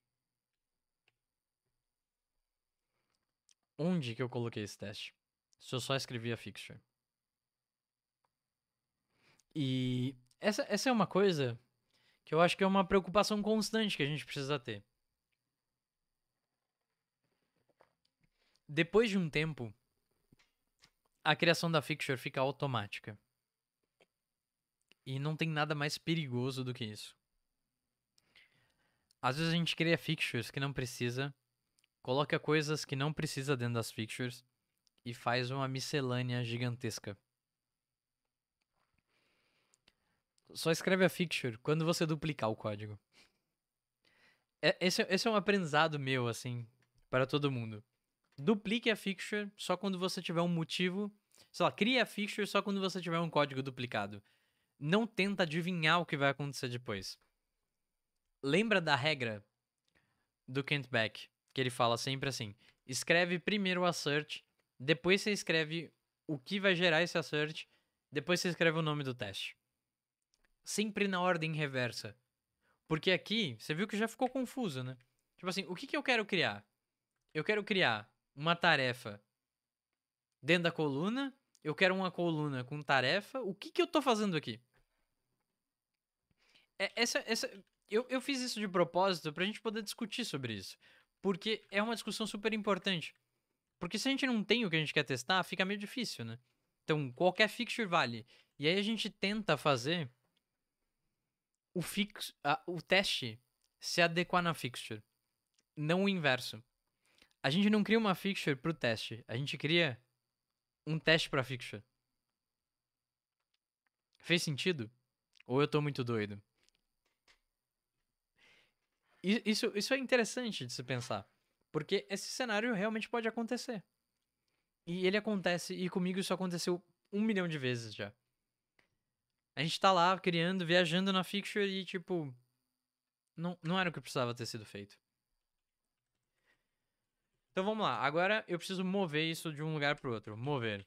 Onde que eu coloquei esse teste? Se eu só escrevi a fixture. E essa, essa é uma coisa que eu acho que é uma preocupação constante que a gente precisa ter. Depois de um tempo, a criação da fixture fica automática. E não tem nada mais perigoso do que isso. Às vezes a gente cria fixtures que não precisa, coloca coisas que não precisa dentro das fixtures e faz uma miscelânea gigantesca. Só escreve a fixture quando você duplicar o código. É, esse, esse é um aprendizado meu, assim, para todo mundo. Duplique a fixture só quando você tiver um motivo. Sei lá, crie a fixture só quando você tiver um código duplicado. Não tenta adivinhar o que vai acontecer depois lembra da regra do Kent Beck, que ele fala sempre assim: escreve primeiro o assert, depois você escreve o que vai gerar esse assert, depois você escreve o nome do teste. Sempre na ordem reversa. Porque aqui, você viu que já ficou confuso, né? Tipo assim, o que, que eu quero criar? Eu quero criar uma tarefa dentro da coluna, eu quero uma coluna com tarefa, o que, que eu tô fazendo aqui? É, essa, essa, eu, eu fiz isso de propósito pra gente poder discutir sobre isso. Porque é uma discussão super importante. Porque se a gente não tem o que a gente quer testar, fica meio difícil, né? Então, qualquer fixture vale. E aí a gente tenta fazer o, fix, a, o teste se adequar na fixture, não o inverso. A gente não cria uma fixture pro teste, a gente cria um teste pra fixture. Fez sentido? Ou eu tô muito doido? Isso, isso é interessante de se pensar. Porque esse cenário realmente pode acontecer. E ele acontece, e comigo isso aconteceu um milhão de vezes já. A gente tá lá criando, viajando na Fixture e, tipo. Não, não era o que precisava ter sido feito. Então vamos lá. Agora eu preciso mover isso de um lugar pro outro. Mover.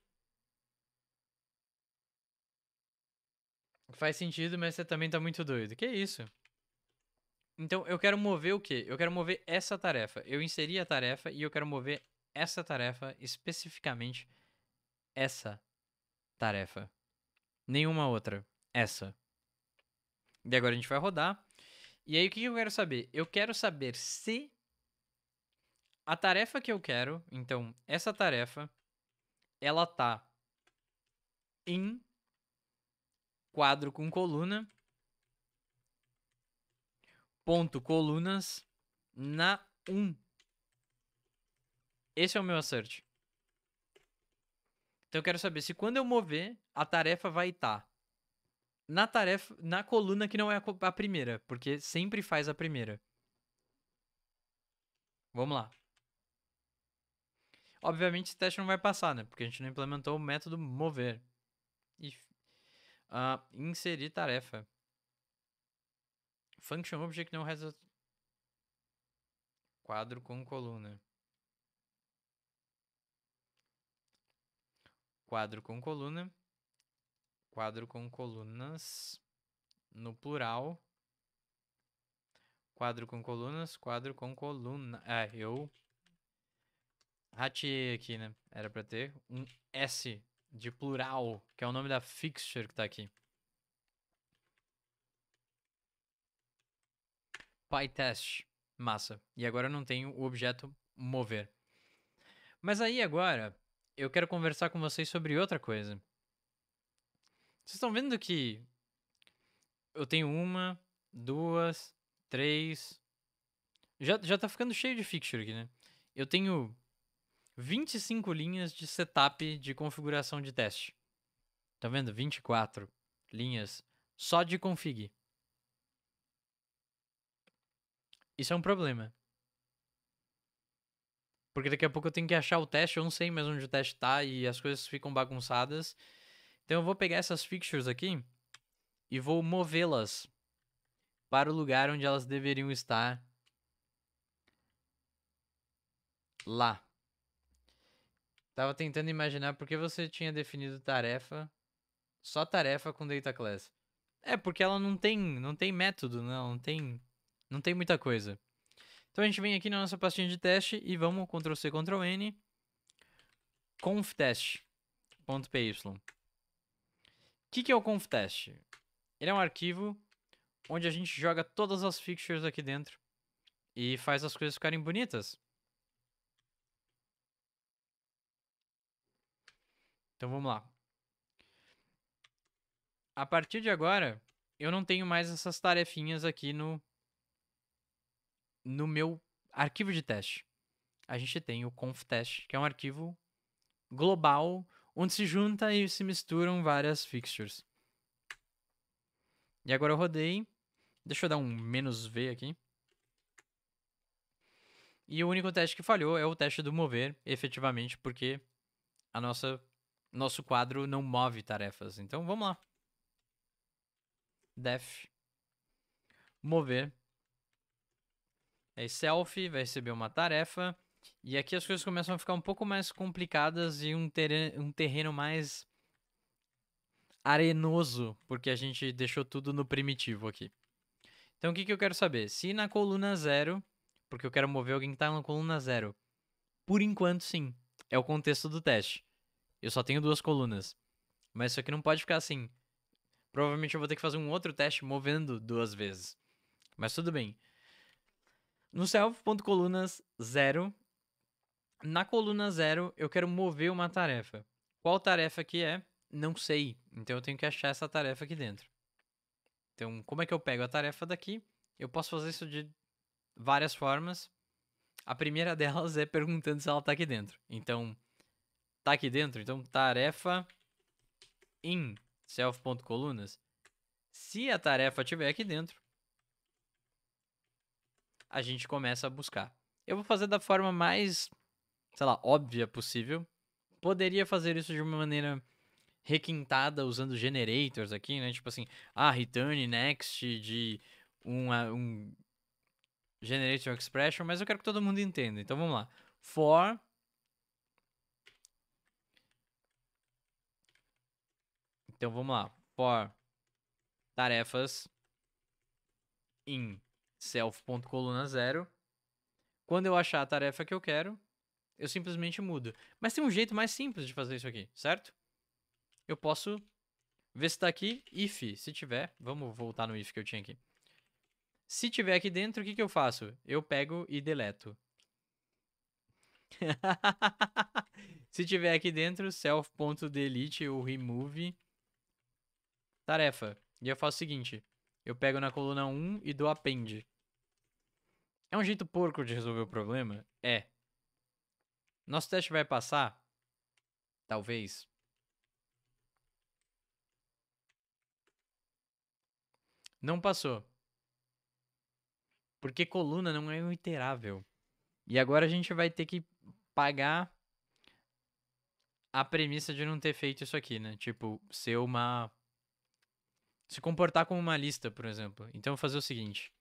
Faz sentido, mas você também tá muito doido. Que isso? Então eu quero mover o quê? Eu quero mover essa tarefa. Eu inseri a tarefa e eu quero mover essa tarefa, especificamente essa tarefa. Nenhuma outra. Essa. E agora a gente vai rodar. E aí o que eu quero saber? Eu quero saber se a tarefa que eu quero, então essa tarefa, ela tá em quadro com coluna ponto colunas na 1. Esse é o meu assert. Então eu quero saber se quando eu mover, a tarefa vai estar tá. na tarefa, na coluna que não é a primeira, porque sempre faz a primeira. Vamos lá. Obviamente esse teste não vai passar, né? Porque a gente não implementou o método mover. E, uh, ah, inserir tarefa. Function Object não has a... Quadro com coluna. Quadro com coluna. Quadro com colunas. No plural. Quadro com colunas. Quadro com coluna. Ah, eu... rateei aqui, né? Era pra ter um S de plural, que é o nome da fixture que tá aqui. PyTest. Massa. E agora eu não tenho o objeto mover. Mas aí agora, eu quero conversar com vocês sobre outra coisa. Vocês estão vendo que eu tenho uma, duas, três. Já, já tá ficando cheio de fixture aqui, né? Eu tenho 25 linhas de setup de configuração de teste. Tá vendo? 24 linhas só de config. Isso é um problema. Porque daqui a pouco eu tenho que achar o teste, eu não sei mais onde o teste tá e as coisas ficam bagunçadas. Então eu vou pegar essas fixtures aqui e vou movê-las para o lugar onde elas deveriam estar. Lá. Tava tentando imaginar por que você tinha definido tarefa, só tarefa com data class. É, porque ela não tem, não tem método, não, não tem não tem muita coisa. Então a gente vem aqui na nossa pastinha de teste e vamos Ctrl C, Ctrl N, conftest.py. O que, que é o conftest? Ele é um arquivo onde a gente joga todas as fixtures aqui dentro e faz as coisas ficarem bonitas. Então vamos lá. A partir de agora, eu não tenho mais essas tarefinhas aqui no no meu arquivo de teste, a gente tem o conftest, que é um arquivo global onde se junta e se misturam várias fixtures. E agora eu rodei. Deixa eu dar um menos "-v", aqui. E o único teste que falhou é o teste do mover, efetivamente, porque a nossa nosso quadro não move tarefas. Então vamos lá. Def mover é self vai receber uma tarefa. E aqui as coisas começam a ficar um pouco mais complicadas e um, terreno, um terreno mais arenoso, porque a gente deixou tudo no primitivo aqui. Então o que, que eu quero saber? Se na coluna zero, porque eu quero mover alguém que está na coluna zero. Por enquanto, sim. É o contexto do teste. Eu só tenho duas colunas. Mas isso aqui não pode ficar assim. Provavelmente eu vou ter que fazer um outro teste movendo duas vezes. Mas tudo bem. No self.colunas 0, na coluna 0 eu quero mover uma tarefa. Qual tarefa que é? Não sei. Então eu tenho que achar essa tarefa aqui dentro. Então, como é que eu pego a tarefa daqui? Eu posso fazer isso de várias formas. A primeira (laughs) delas é perguntando se ela tá aqui dentro. Então, tá aqui dentro, então tarefa in self.colunas. Se a tarefa estiver aqui dentro, a gente começa a buscar. Eu vou fazer da forma mais, sei lá, óbvia possível. Poderia fazer isso de uma maneira requintada usando generators aqui, né? Tipo assim, ah, return next de uma, ah, um generator expression, mas eu quero que todo mundo entenda. Então vamos lá. For Então vamos lá. For tarefas in self.coluna0. Quando eu achar a tarefa que eu quero, eu simplesmente mudo. Mas tem um jeito mais simples de fazer isso aqui, certo? Eu posso ver se está aqui if, se tiver. Vamos voltar no if que eu tinha aqui. Se tiver aqui dentro, o que, que eu faço? Eu pego e deleto. (laughs) se tiver aqui dentro, self.delete ou remove tarefa. E eu faço o seguinte, eu pego na coluna 1 e dou append. É um jeito porco de resolver o problema? É. Nosso teste vai passar? Talvez. Não passou. Porque coluna não é um iterável. E agora a gente vai ter que pagar a premissa de não ter feito isso aqui, né? Tipo, ser uma se comportar como uma lista, por exemplo. Então eu vou fazer o seguinte.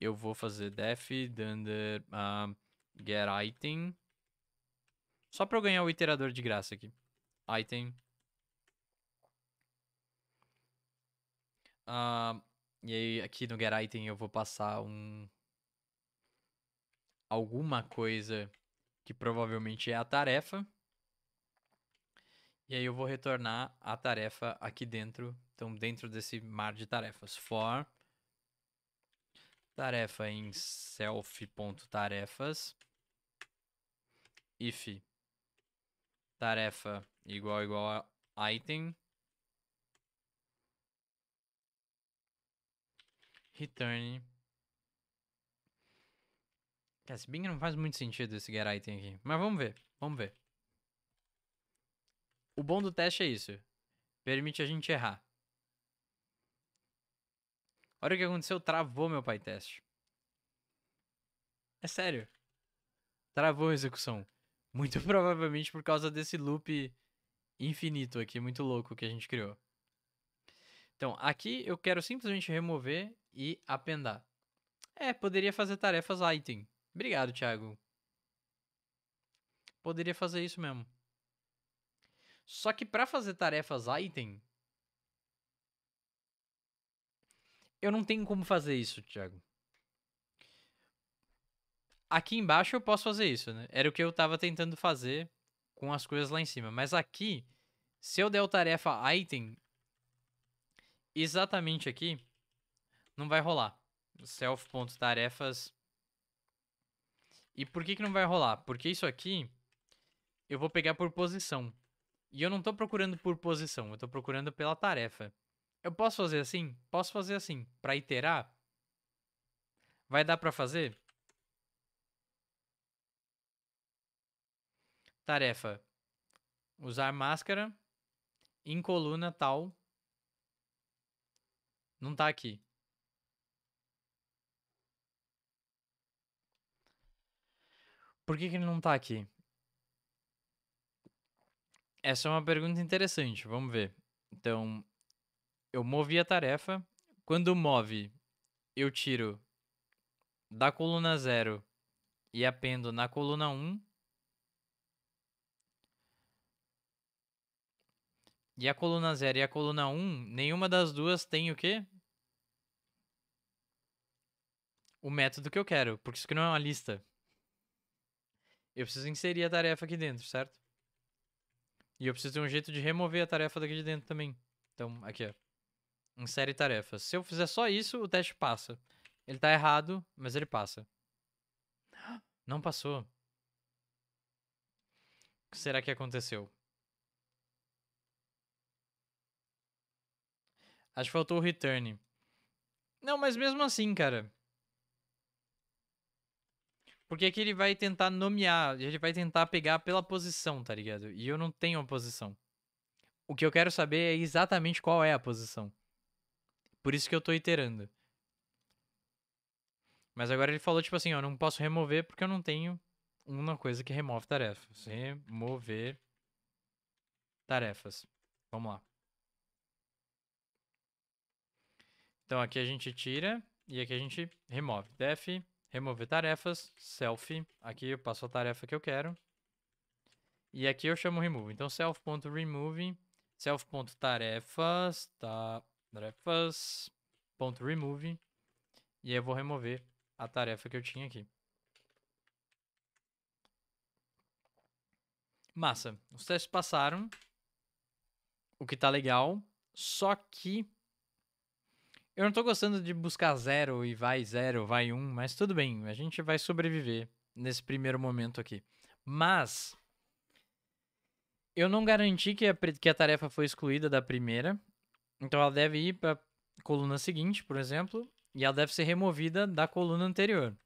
Eu vou fazer def dunder uh, get item. Só para eu ganhar o iterador de graça aqui. Item. Uh, e aí aqui no get item eu vou passar um... Alguma coisa que provavelmente é a tarefa. E aí eu vou retornar a tarefa aqui dentro então, dentro desse mar de tarefas, for tarefa em self.tarefas, if tarefa igual igual a item, return. Cara, se bem que não faz muito sentido esse get item aqui, mas vamos ver, vamos ver. O bom do teste é isso, permite a gente errar. Olha o que aconteceu, travou meu PyTest. É sério. Travou a execução. Muito (laughs) provavelmente por causa desse loop infinito aqui, muito louco que a gente criou. Então, aqui eu quero simplesmente remover e apendar. É, poderia fazer tarefas item. Obrigado, Thiago. Poderia fazer isso mesmo. Só que para fazer tarefas item, Eu não tenho como fazer isso, Thiago. Aqui embaixo eu posso fazer isso, né? Era o que eu tava tentando fazer com as coisas lá em cima. Mas aqui, se eu der o tarefa item, exatamente aqui, não vai rolar. Self.tarefas. E por que que não vai rolar? Porque isso aqui, eu vou pegar por posição. E eu não tô procurando por posição, eu tô procurando pela tarefa. Eu posso fazer assim? Posso fazer assim. Para iterar? Vai dar para fazer? Tarefa. Usar máscara. Em coluna tal. Não tá aqui. Por que, que ele não tá aqui? Essa é uma pergunta interessante. Vamos ver. Então, eu movi a tarefa. Quando move, eu tiro da coluna 0 e apendo na coluna 1. Um. E a coluna 0 e a coluna 1, um, nenhuma das duas tem o quê? O método que eu quero, porque isso aqui não é uma lista. Eu preciso inserir a tarefa aqui dentro, certo? E eu preciso ter um jeito de remover a tarefa daqui de dentro também. Então, aqui, ó em série tarefas. Se eu fizer só isso, o teste passa. Ele tá errado, mas ele passa. Não passou. O que será que aconteceu? Acho que faltou o return. Não, mas mesmo assim, cara. Porque aqui é ele vai tentar nomear, ele vai tentar pegar pela posição, tá ligado? E eu não tenho a posição. O que eu quero saber é exatamente qual é a posição. Por isso que eu tô iterando. Mas agora ele falou, tipo assim, ó, não posso remover porque eu não tenho uma coisa que remove tarefas. Remover tarefas. Vamos lá. Então aqui a gente tira e aqui a gente remove. Def, remover tarefas, self. Aqui eu passo a tarefa que eu quero. E aqui eu chamo remove. Então self.remove, self.tarefas, tá, remove e aí eu vou remover a tarefa que eu tinha aqui. Massa, os testes passaram, o que tá legal, só que eu não tô gostando de buscar zero e vai zero, vai um, mas tudo bem, a gente vai sobreviver nesse primeiro momento aqui. Mas eu não garanti que a, que a tarefa foi excluída da primeira, então ela deve ir para a coluna seguinte, por exemplo, e ela deve ser removida da coluna anterior.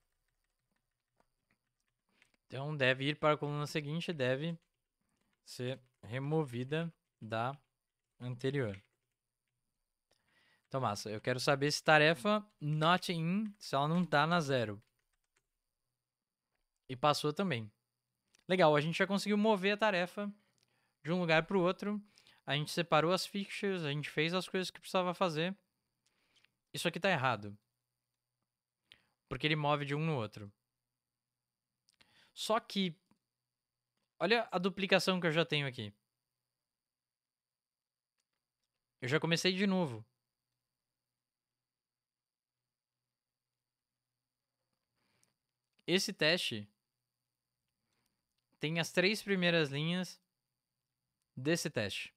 Então deve ir para a coluna seguinte e deve ser removida da anterior. Então, massa, eu quero saber se tarefa not in, se ela não está na zero. E passou também. Legal, a gente já conseguiu mover a tarefa de um lugar para o outro. A gente separou as fixtures, a gente fez as coisas que precisava fazer. Isso aqui tá errado. Porque ele move de um no outro. Só que. Olha a duplicação que eu já tenho aqui. Eu já comecei de novo. Esse teste tem as três primeiras linhas desse teste.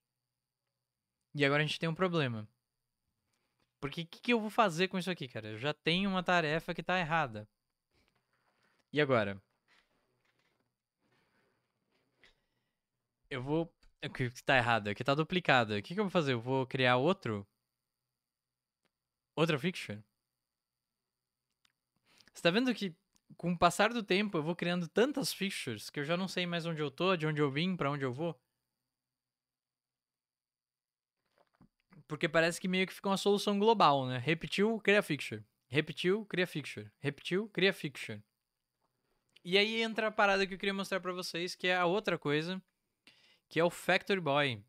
E agora a gente tem um problema. Porque o que, que eu vou fazer com isso aqui, cara? Eu já tenho uma tarefa que tá errada. E agora? Eu vou. O que tá errado? O que tá duplicado? O que, que eu vou fazer? Eu vou criar outro? Outra fixture? Você tá vendo que com o passar do tempo eu vou criando tantas fixtures que eu já não sei mais onde eu tô, de onde eu vim, para onde eu vou? Porque parece que meio que fica uma solução global, né? Repetiu, cria fixture. Repetiu, cria fixture. Repetiu, cria fixture. E aí entra a parada que eu queria mostrar para vocês, que é a outra coisa, que é o Factory Boy.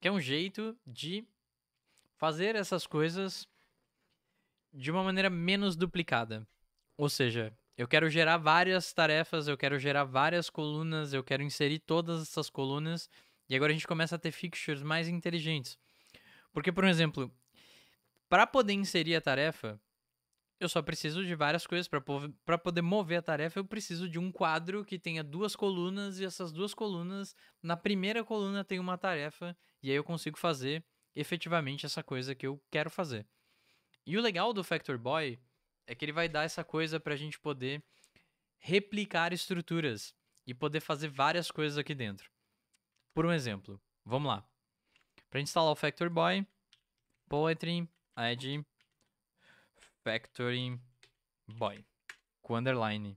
Que é um jeito de fazer essas coisas de uma maneira menos duplicada. Ou seja, eu quero gerar várias tarefas, eu quero gerar várias colunas, eu quero inserir todas essas colunas e agora a gente começa a ter fixtures mais inteligentes. Porque, por exemplo, para poder inserir a tarefa, eu só preciso de várias coisas. Para poder mover a tarefa, eu preciso de um quadro que tenha duas colunas, e essas duas colunas, na primeira coluna tem uma tarefa, e aí eu consigo fazer efetivamente essa coisa que eu quero fazer. E o legal do Factor Boy é que ele vai dar essa coisa para a gente poder replicar estruturas e poder fazer várias coisas aqui dentro. Por um exemplo, vamos lá. Para instalar o Factory Boy, Poetry, Edge Factory Boy, com underline.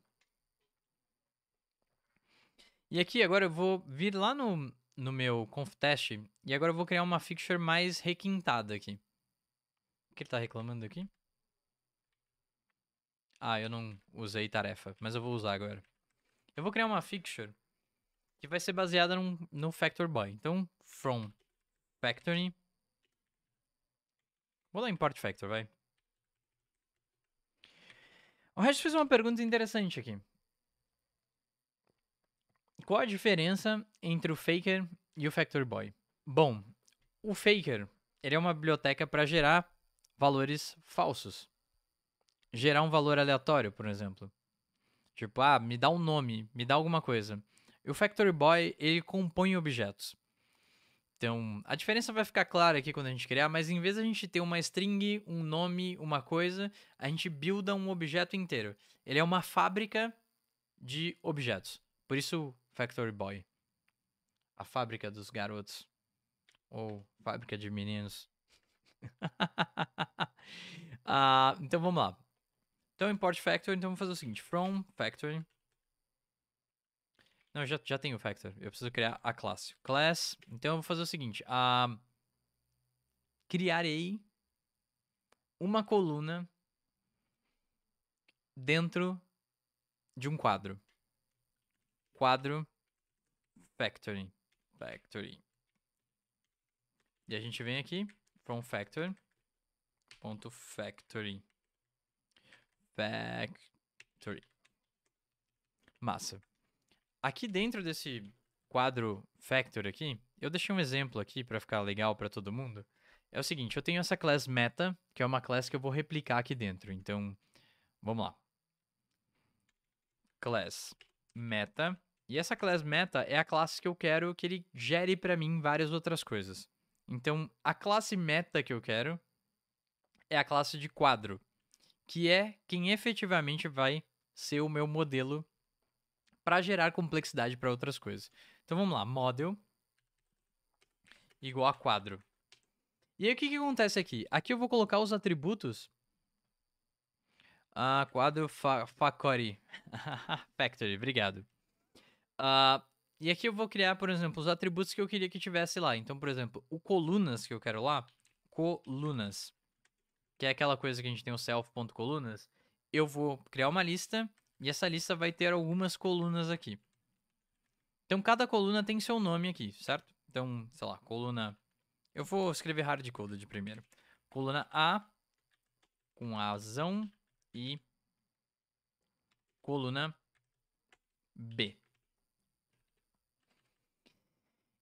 E aqui agora eu vou vir lá no, no meu conftest e agora eu vou criar uma fixture mais requintada aqui. O que ele está reclamando aqui? Ah, eu não usei tarefa, mas eu vou usar agora. Eu vou criar uma fixture que vai ser baseada num, no Factor Boy. Então, from Factory. Vou lá em Factor, vai. O resto fez uma pergunta interessante aqui. Qual a diferença entre o Faker e o Factor Boy? Bom, o Faker ele é uma biblioteca para gerar valores falsos. Gerar um valor aleatório, por exemplo. Tipo, ah, me dá um nome, me dá alguma coisa. E o Factory Boy, ele compõe objetos. Então, a diferença vai ficar clara aqui quando a gente criar, mas em vez de a gente ter uma string, um nome, uma coisa, a gente builda um objeto inteiro. Ele é uma fábrica de objetos. Por isso, Factory Boy. A fábrica dos garotos. Ou fábrica de meninos. uh, (laughs) então, vamos lá. Então, import factory. Então, vamos fazer o seguinte. From factory não, eu já, já tenho o Factor. Eu preciso criar a classe. Class. Então eu vou fazer o seguinte. Uh, criarei uma coluna dentro de um quadro. Quadro Factory. Factory. E a gente vem aqui from factor ponto factory factory massa Aqui dentro desse quadro Factor aqui, eu deixei um exemplo aqui para ficar legal para todo mundo. É o seguinte, eu tenho essa class meta, que é uma class que eu vou replicar aqui dentro. Então, vamos lá. Class meta. E essa class meta é a classe que eu quero que ele gere para mim várias outras coisas. Então, a classe meta que eu quero é a classe de quadro, que é quem efetivamente vai ser o meu modelo para gerar complexidade para outras coisas. Então vamos lá, model igual a quadro. E aí o que, que acontece aqui? Aqui eu vou colocar os atributos. Ah, quadro fa factory. (laughs) factory, obrigado. Ah, e aqui eu vou criar, por exemplo, os atributos que eu queria que tivesse lá. Então, por exemplo, o colunas que eu quero lá, colunas, que é aquela coisa que a gente tem o self.colunas, eu vou criar uma lista e essa lista vai ter algumas colunas aqui. Então cada coluna tem seu nome aqui, certo? Então, sei lá, coluna. Eu vou escrever hardcoded primeiro. Coluna A com azão e coluna B.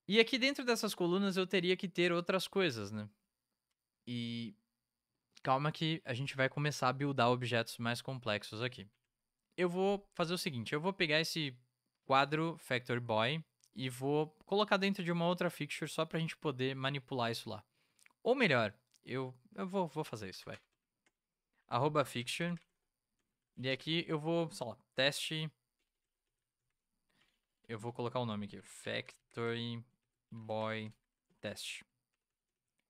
E aqui dentro dessas colunas eu teria que ter outras coisas, né? E calma que a gente vai começar a buildar objetos mais complexos aqui eu vou fazer o seguinte: eu vou pegar esse quadro Factory Boy e vou colocar dentro de uma outra fixture só pra gente poder manipular isso lá. Ou melhor, eu, eu vou, vou fazer isso, vai. Arroba fixture. E aqui eu vou, sei lá, teste. Eu vou colocar o nome aqui: Factory Boy Test.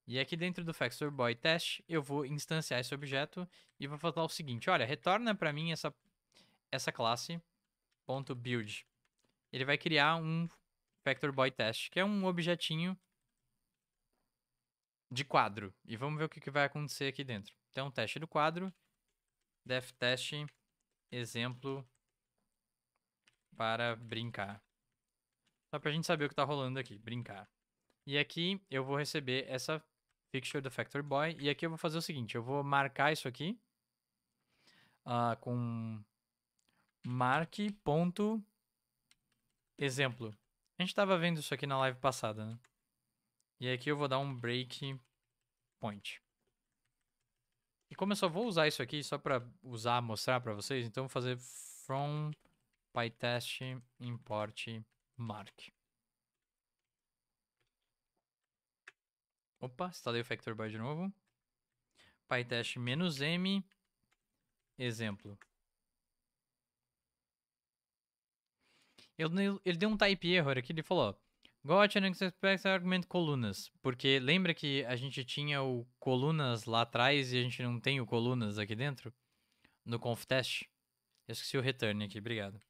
E aqui dentro do Factor Boy Test, eu vou instanciar esse objeto e vou falar o seguinte, olha, retorna para mim essa essa classe ponto .build. Ele vai criar um vector boy test, que é um objetinho de quadro. E vamos ver o que, vai acontecer aqui dentro. Então, teste do quadro, def test, exemplo para brincar. Só para a gente saber o que está rolando aqui, brincar. E aqui eu vou receber essa fixture do Factor Boy. E aqui eu vou fazer o seguinte, eu vou marcar isso aqui uh, com mark.exemplo. A gente estava vendo isso aqui na live passada, né? E aqui eu vou dar um break point. E como eu só vou usar isso aqui só para usar, mostrar para vocês, então vou fazer from pytest import mark. Opa, instalei o factor by de novo. pytest-m, exemplo. Ele, ele deu um type error aqui, ele falou, Got an expect é argument colunas, porque lembra que a gente tinha o colunas lá atrás e a gente não tem o colunas aqui dentro? No conf Eu esqueci o return aqui, obrigado.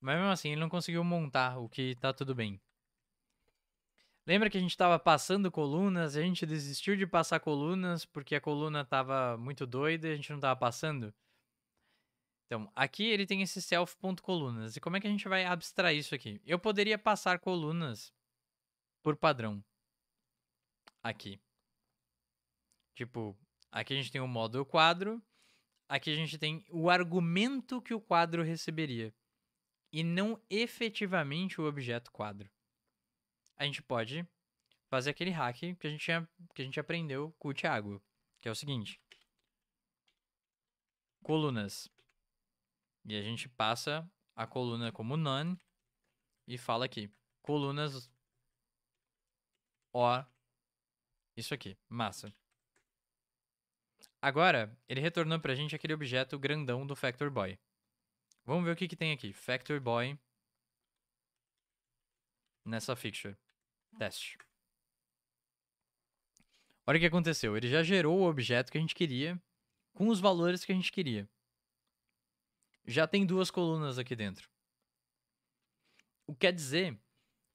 Mas mesmo assim, ele não conseguiu montar, o que tá tudo bem. Lembra que a gente tava passando colunas, a gente desistiu de passar colunas porque a coluna tava muito doida e a gente não tava passando? Então, aqui ele tem esse self.colunas. E como é que a gente vai abstrair isso aqui? Eu poderia passar colunas por padrão. Aqui. Tipo, aqui a gente tem o modo o quadro. Aqui a gente tem o argumento que o quadro receberia. E não efetivamente o objeto quadro. A gente pode fazer aquele hack que a gente, tinha, que a gente aprendeu com o Thiago. Que é o seguinte. Colunas e a gente passa a coluna como none e fala aqui, colunas or isso aqui, massa. Agora, ele retornou pra gente aquele objeto grandão do Factor Boy. Vamos ver o que, que tem aqui. Factor Boy nessa fixture. Teste. Olha o que aconteceu. Ele já gerou o objeto que a gente queria com os valores que a gente queria já tem duas colunas aqui dentro. O que quer dizer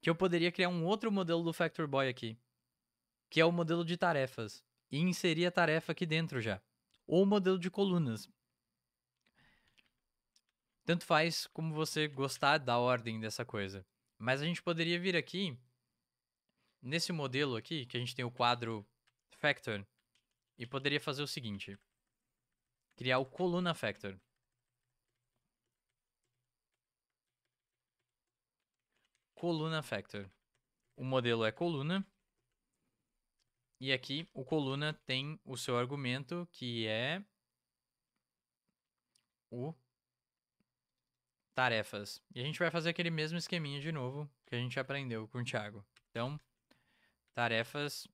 que eu poderia criar um outro modelo do Factor Boy aqui, que é o modelo de tarefas, e inserir a tarefa aqui dentro já, ou o modelo de colunas. Tanto faz como você gostar da ordem dessa coisa. Mas a gente poderia vir aqui, nesse modelo aqui, que a gente tem o quadro Factor, e poderia fazer o seguinte: criar o coluna Factor. coluna factor. O modelo é coluna. E aqui o coluna tem o seu argumento que é o tarefas. E a gente vai fazer aquele mesmo esqueminha de novo que a gente aprendeu com o Thiago. Então, tarefas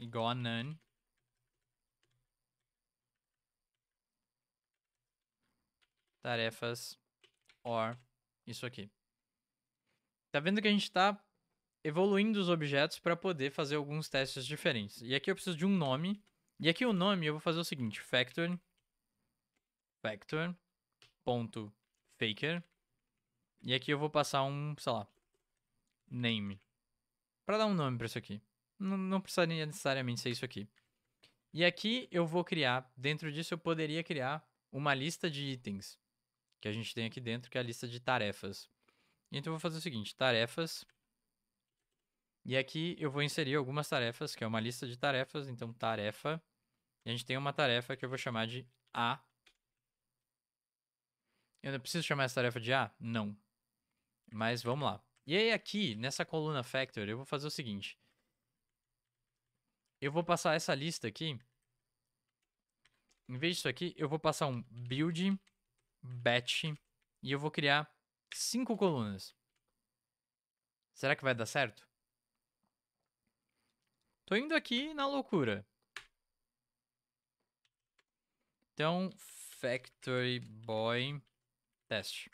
igual a none. Tarefas or isso aqui. Tá vendo que a gente tá evoluindo os objetos para poder fazer alguns testes diferentes. E aqui eu preciso de um nome. E aqui o nome eu vou fazer o seguinte, factor factor ponto faker. E aqui eu vou passar um, sei lá, name. Para dar um nome para isso aqui. Não, não precisaria necessariamente ser isso aqui. E aqui eu vou criar, dentro disso eu poderia criar uma lista de itens que a gente tem aqui dentro, que é a lista de tarefas. Então eu vou fazer o seguinte, tarefas. E aqui eu vou inserir algumas tarefas, que é uma lista de tarefas, então tarefa. E a gente tem uma tarefa que eu vou chamar de A. Eu não preciso chamar essa tarefa de A? Não. Mas vamos lá. E aí aqui, nessa coluna Factor, eu vou fazer o seguinte. Eu vou passar essa lista aqui. Em vez disso aqui, eu vou passar um build batch e eu vou criar cinco colunas. Será que vai dar certo? Tô indo aqui na loucura. Então, Factory Boy teste.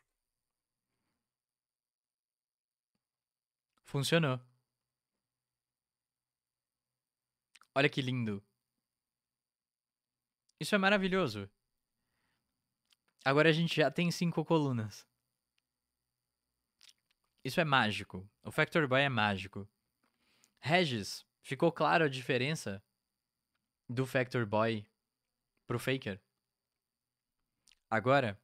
Funcionou. Olha que lindo. Isso é maravilhoso. Agora a gente já tem cinco colunas. Isso é mágico. O Factory Boy é mágico. Regis, ficou claro a diferença do Factory Boy pro Faker? Agora,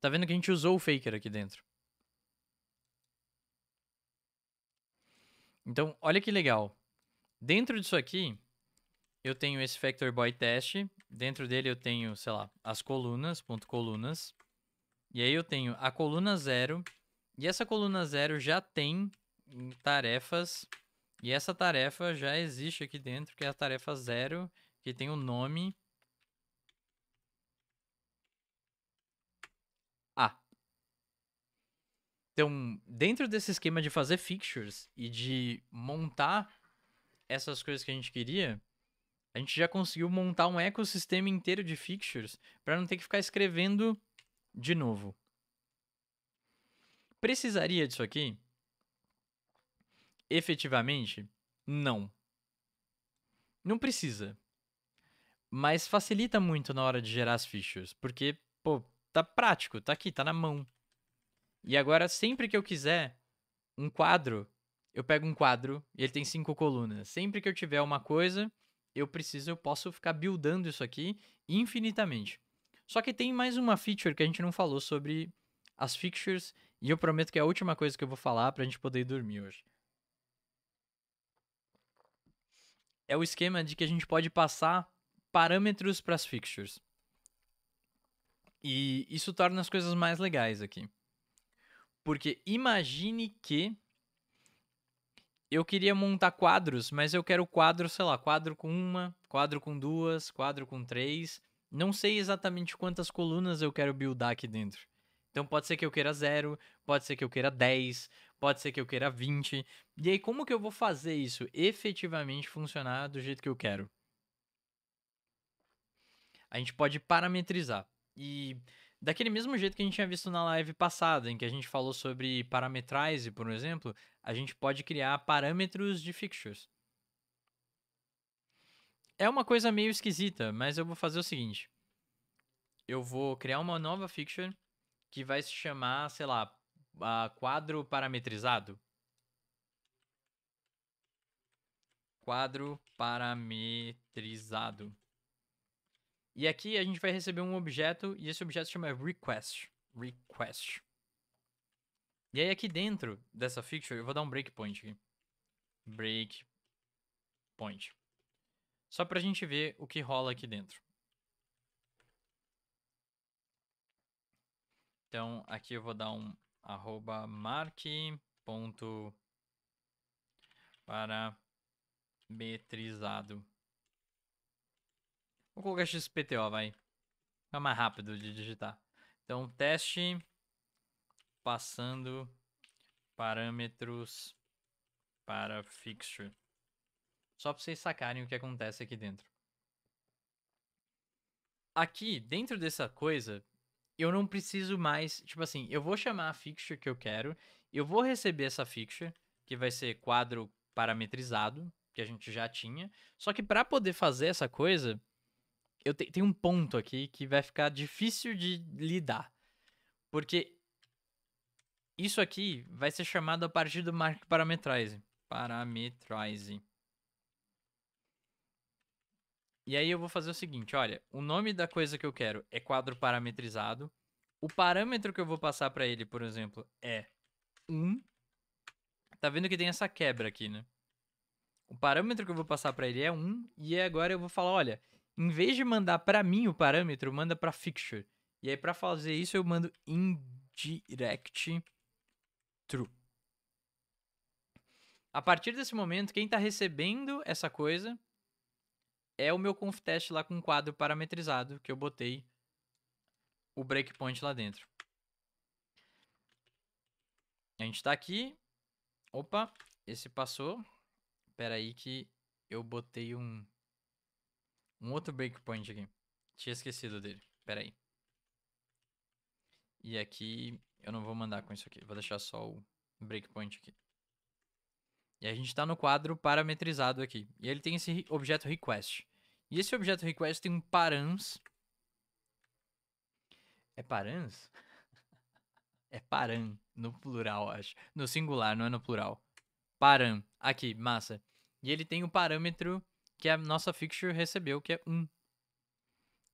tá vendo que a gente usou o Faker aqui dentro. Então, olha que legal. Dentro disso aqui, eu tenho esse Factor Boy teste. Dentro dele eu tenho, sei lá, as colunas, ponto colunas. E aí eu tenho a coluna 0, e essa coluna zero já tem tarefas, e essa tarefa já existe aqui dentro, que é a tarefa zero, que tem o um nome. A. Então, dentro desse esquema de fazer fixtures e de montar essas coisas que a gente queria, a gente já conseguiu montar um ecossistema inteiro de fixtures para não ter que ficar escrevendo de novo. Precisaria disso aqui? Efetivamente, não. Não precisa. Mas facilita muito na hora de gerar as fichas, porque, pô, tá prático, tá aqui, tá na mão. E agora, sempre que eu quiser um quadro, eu pego um quadro e ele tem cinco colunas. Sempre que eu tiver uma coisa, eu preciso, eu posso ficar buildando isso aqui infinitamente. Só que tem mais uma feature que a gente não falou sobre as fixtures e eu prometo que é a última coisa que eu vou falar pra gente poder ir dormir hoje. É o esquema de que a gente pode passar parâmetros para as fixtures. E isso torna as coisas mais legais aqui. Porque imagine que eu queria montar quadros, mas eu quero quadro, sei lá, quadro com uma, quadro com duas, quadro com três. Não sei exatamente quantas colunas eu quero buildar aqui dentro. Então pode ser que eu queira 0, pode ser que eu queira 10, pode ser que eu queira 20. E aí, como que eu vou fazer isso efetivamente funcionar do jeito que eu quero? A gente pode parametrizar. E daquele mesmo jeito que a gente tinha visto na live passada, em que a gente falou sobre parametrize, por exemplo, a gente pode criar parâmetros de fixtures. É uma coisa meio esquisita, mas eu vou fazer o seguinte. Eu vou criar uma nova fixture que vai se chamar, sei lá, quadro parametrizado. Quadro parametrizado. E aqui a gente vai receber um objeto e esse objeto se chama request. Request. E aí aqui dentro dessa fixture, eu vou dar um breakpoint aqui. Breakpoint. Só pra gente ver o que rola aqui dentro. Então, aqui eu vou dar um arroba mark ponto para metrizado. Vou colocar XPTO, vai. É mais rápido de digitar. Então, teste passando parâmetros para fixture. Só para vocês sacarem o que acontece aqui dentro. Aqui, dentro dessa coisa, eu não preciso mais. Tipo assim, eu vou chamar a fixture que eu quero, eu vou receber essa fixture, que vai ser quadro parametrizado, que a gente já tinha. Só que para poder fazer essa coisa, eu te, um ponto aqui que vai ficar difícil de lidar. Porque isso aqui vai ser chamado a partir do mark parametrize. Parametrize. E aí eu vou fazer o seguinte, olha, o nome da coisa que eu quero é quadro parametrizado. O parâmetro que eu vou passar para ele, por exemplo, é 1. Tá vendo que tem essa quebra aqui, né? O parâmetro que eu vou passar para ele é 1 e agora eu vou falar, olha, em vez de mandar para mim o parâmetro, manda para fixture. E aí para fazer isso eu mando indirect true. A partir desse momento, quem está recebendo essa coisa é o meu conf test lá com um quadro parametrizado que eu botei o breakpoint lá dentro. A gente tá aqui. Opa, esse passou. Peraí aí que eu botei um um outro breakpoint aqui. Tinha esquecido dele. Peraí. aí. E aqui eu não vou mandar com isso aqui. Vou deixar só o breakpoint aqui. E a gente está no quadro parametrizado aqui. E ele tem esse objeto request. E esse objeto request tem um params. É params? (laughs) É paran, no plural, acho. No singular, não é no plural. Paran. aqui, massa. E ele tem o um parâmetro que a nossa fixture recebeu, que é 1.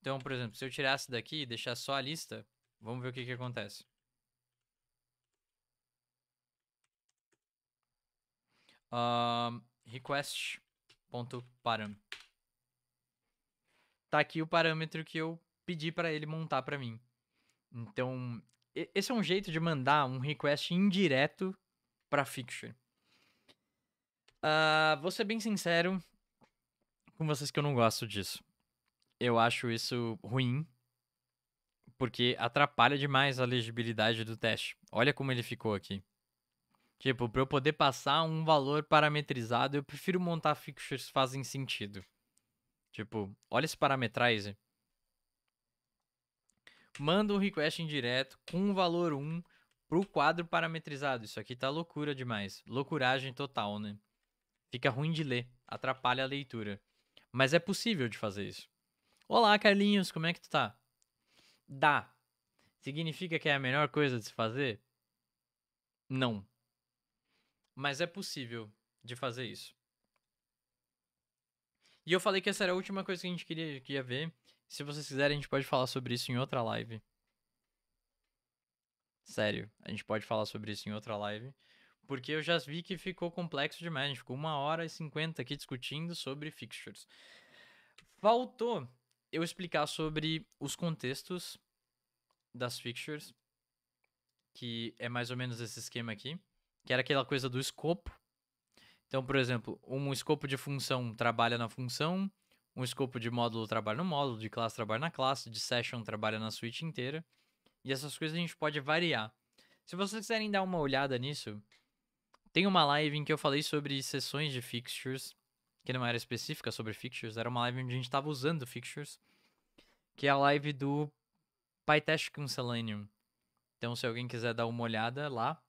Então, por exemplo, se eu tirasse daqui e deixar só a lista, vamos ver o que, que acontece. Uh, request.param. Tá aqui o parâmetro que eu pedi para ele montar para mim. Então, esse é um jeito de mandar um request indireto para fixture. Uh, vou ser bem sincero com vocês que eu não gosto disso. Eu acho isso ruim, porque atrapalha demais a legibilidade do teste. Olha como ele ficou aqui. Tipo, para eu poder passar um valor parametrizado, eu prefiro montar fixtures que fazem sentido. Tipo, olha esse parametrize. Manda um request indireto com o um valor 1 pro quadro parametrizado. Isso aqui tá loucura demais. Loucuragem total, né? Fica ruim de ler, atrapalha a leitura. Mas é possível de fazer isso. Olá, Carlinhos, como é que tu tá? Dá. Significa que é a melhor coisa de se fazer? Não. Mas é possível de fazer isso. E eu falei que essa era a última coisa que a gente queria, ver. Se vocês quiserem, a gente pode falar sobre isso em outra live. Sério, a gente pode falar sobre isso em outra live. Porque eu já vi que ficou complexo demais. A gente ficou uma hora e cinquenta aqui discutindo sobre fixtures. Faltou eu explicar sobre os contextos das fixtures, que é mais ou menos esse esquema aqui que era aquela coisa do escopo. Então, por exemplo, um escopo de função trabalha na função, um escopo de módulo trabalha no módulo, de classe trabalha na classe, de session trabalha na suite inteira. E essas coisas a gente pode variar. Se vocês quiserem dar uma olhada nisso, tem uma live em que eu falei sobre sessões de fixtures, que não era específica sobre fixtures, era uma live onde a gente estava usando fixtures, que é a live do PyTest com Selenium. Então, se alguém quiser dar uma olhada lá,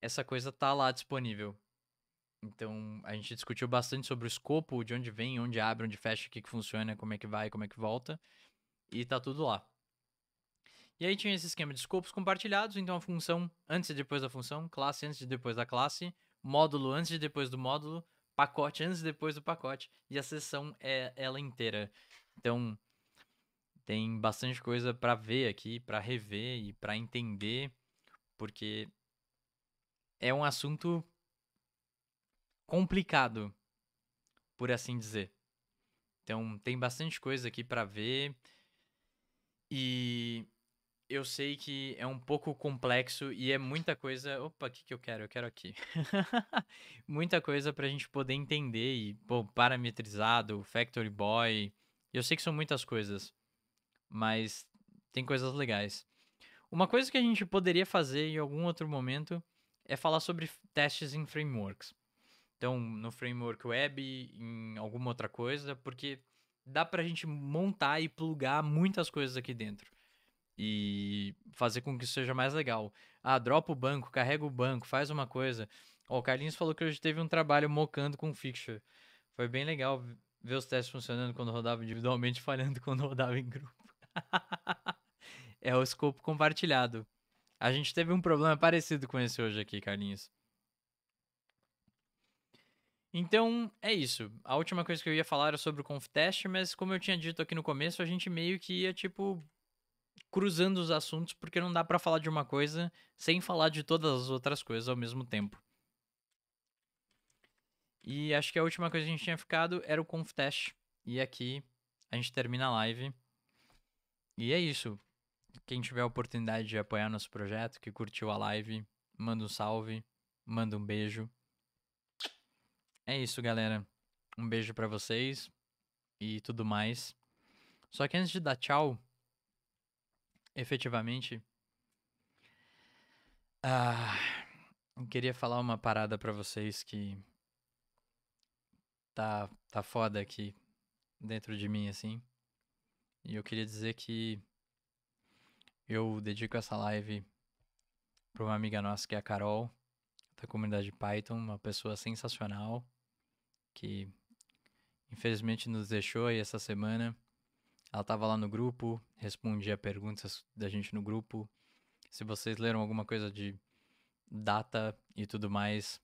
essa coisa tá lá disponível. Então, a gente discutiu bastante sobre o escopo, de onde vem, onde abre, onde fecha, o que, que funciona, como é que vai, como é que volta. E tá tudo lá. E aí tinha esse esquema de escopos compartilhados, então a função antes e depois da função, classe antes e depois da classe, módulo antes e depois do módulo, pacote antes e depois do pacote, e a sessão é ela inteira. Então, tem bastante coisa para ver aqui, para rever e para entender, porque é um assunto complicado, por assim dizer. Então, tem bastante coisa aqui para ver. E eu sei que é um pouco complexo e é muita coisa. Opa, o que, que eu quero? Eu quero aqui. (laughs) muita coisa pra gente poder entender e, pô, parametrizado, Factory Boy. Eu sei que são muitas coisas, mas tem coisas legais. Uma coisa que a gente poderia fazer em algum outro momento é falar sobre testes em frameworks. Então, no framework web, em alguma outra coisa, porque dá pra gente montar e plugar muitas coisas aqui dentro. E fazer com que isso seja mais legal. Ah, dropa o banco, carrega o banco, faz uma coisa. Ó, o Carlinhos falou que hoje teve um trabalho mocando com fixture. Foi bem legal ver os testes funcionando quando rodava individualmente, (laughs) falhando quando rodava em grupo. (laughs) é o escopo compartilhado. A gente teve um problema parecido com esse hoje aqui, Carlinhos. Então, é isso. A última coisa que eu ia falar era sobre o Conftest, mas como eu tinha dito aqui no começo, a gente meio que ia, tipo, cruzando os assuntos, porque não dá para falar de uma coisa sem falar de todas as outras coisas ao mesmo tempo. E acho que a última coisa que a gente tinha ficado era o Conftest. E aqui a gente termina a live. E é isso. Quem tiver a oportunidade de apoiar nosso projeto, que curtiu a live, manda um salve, manda um beijo. É isso, galera. Um beijo para vocês e tudo mais. Só que antes de dar tchau, efetivamente, ah, eu queria falar uma parada para vocês que tá tá foda aqui dentro de mim assim. E eu queria dizer que eu dedico essa live para uma amiga nossa que é a Carol, da comunidade Python, uma pessoa sensacional que infelizmente nos deixou aí essa semana. Ela estava lá no grupo, respondia perguntas da gente no grupo. Se vocês leram alguma coisa de data e tudo mais,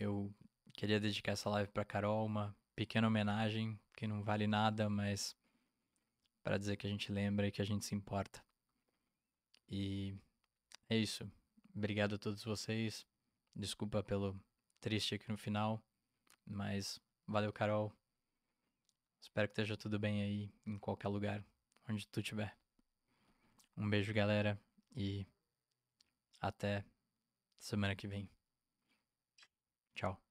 eu queria dedicar essa live para Carol, uma pequena homenagem que não vale nada, mas para dizer que a gente lembra e que a gente se importa. E é isso. Obrigado a todos vocês. Desculpa pelo triste aqui no final, mas valeu, Carol. Espero que esteja tudo bem aí em qualquer lugar onde tu estiver. Um beijo, galera, e até semana que vem. Tchau.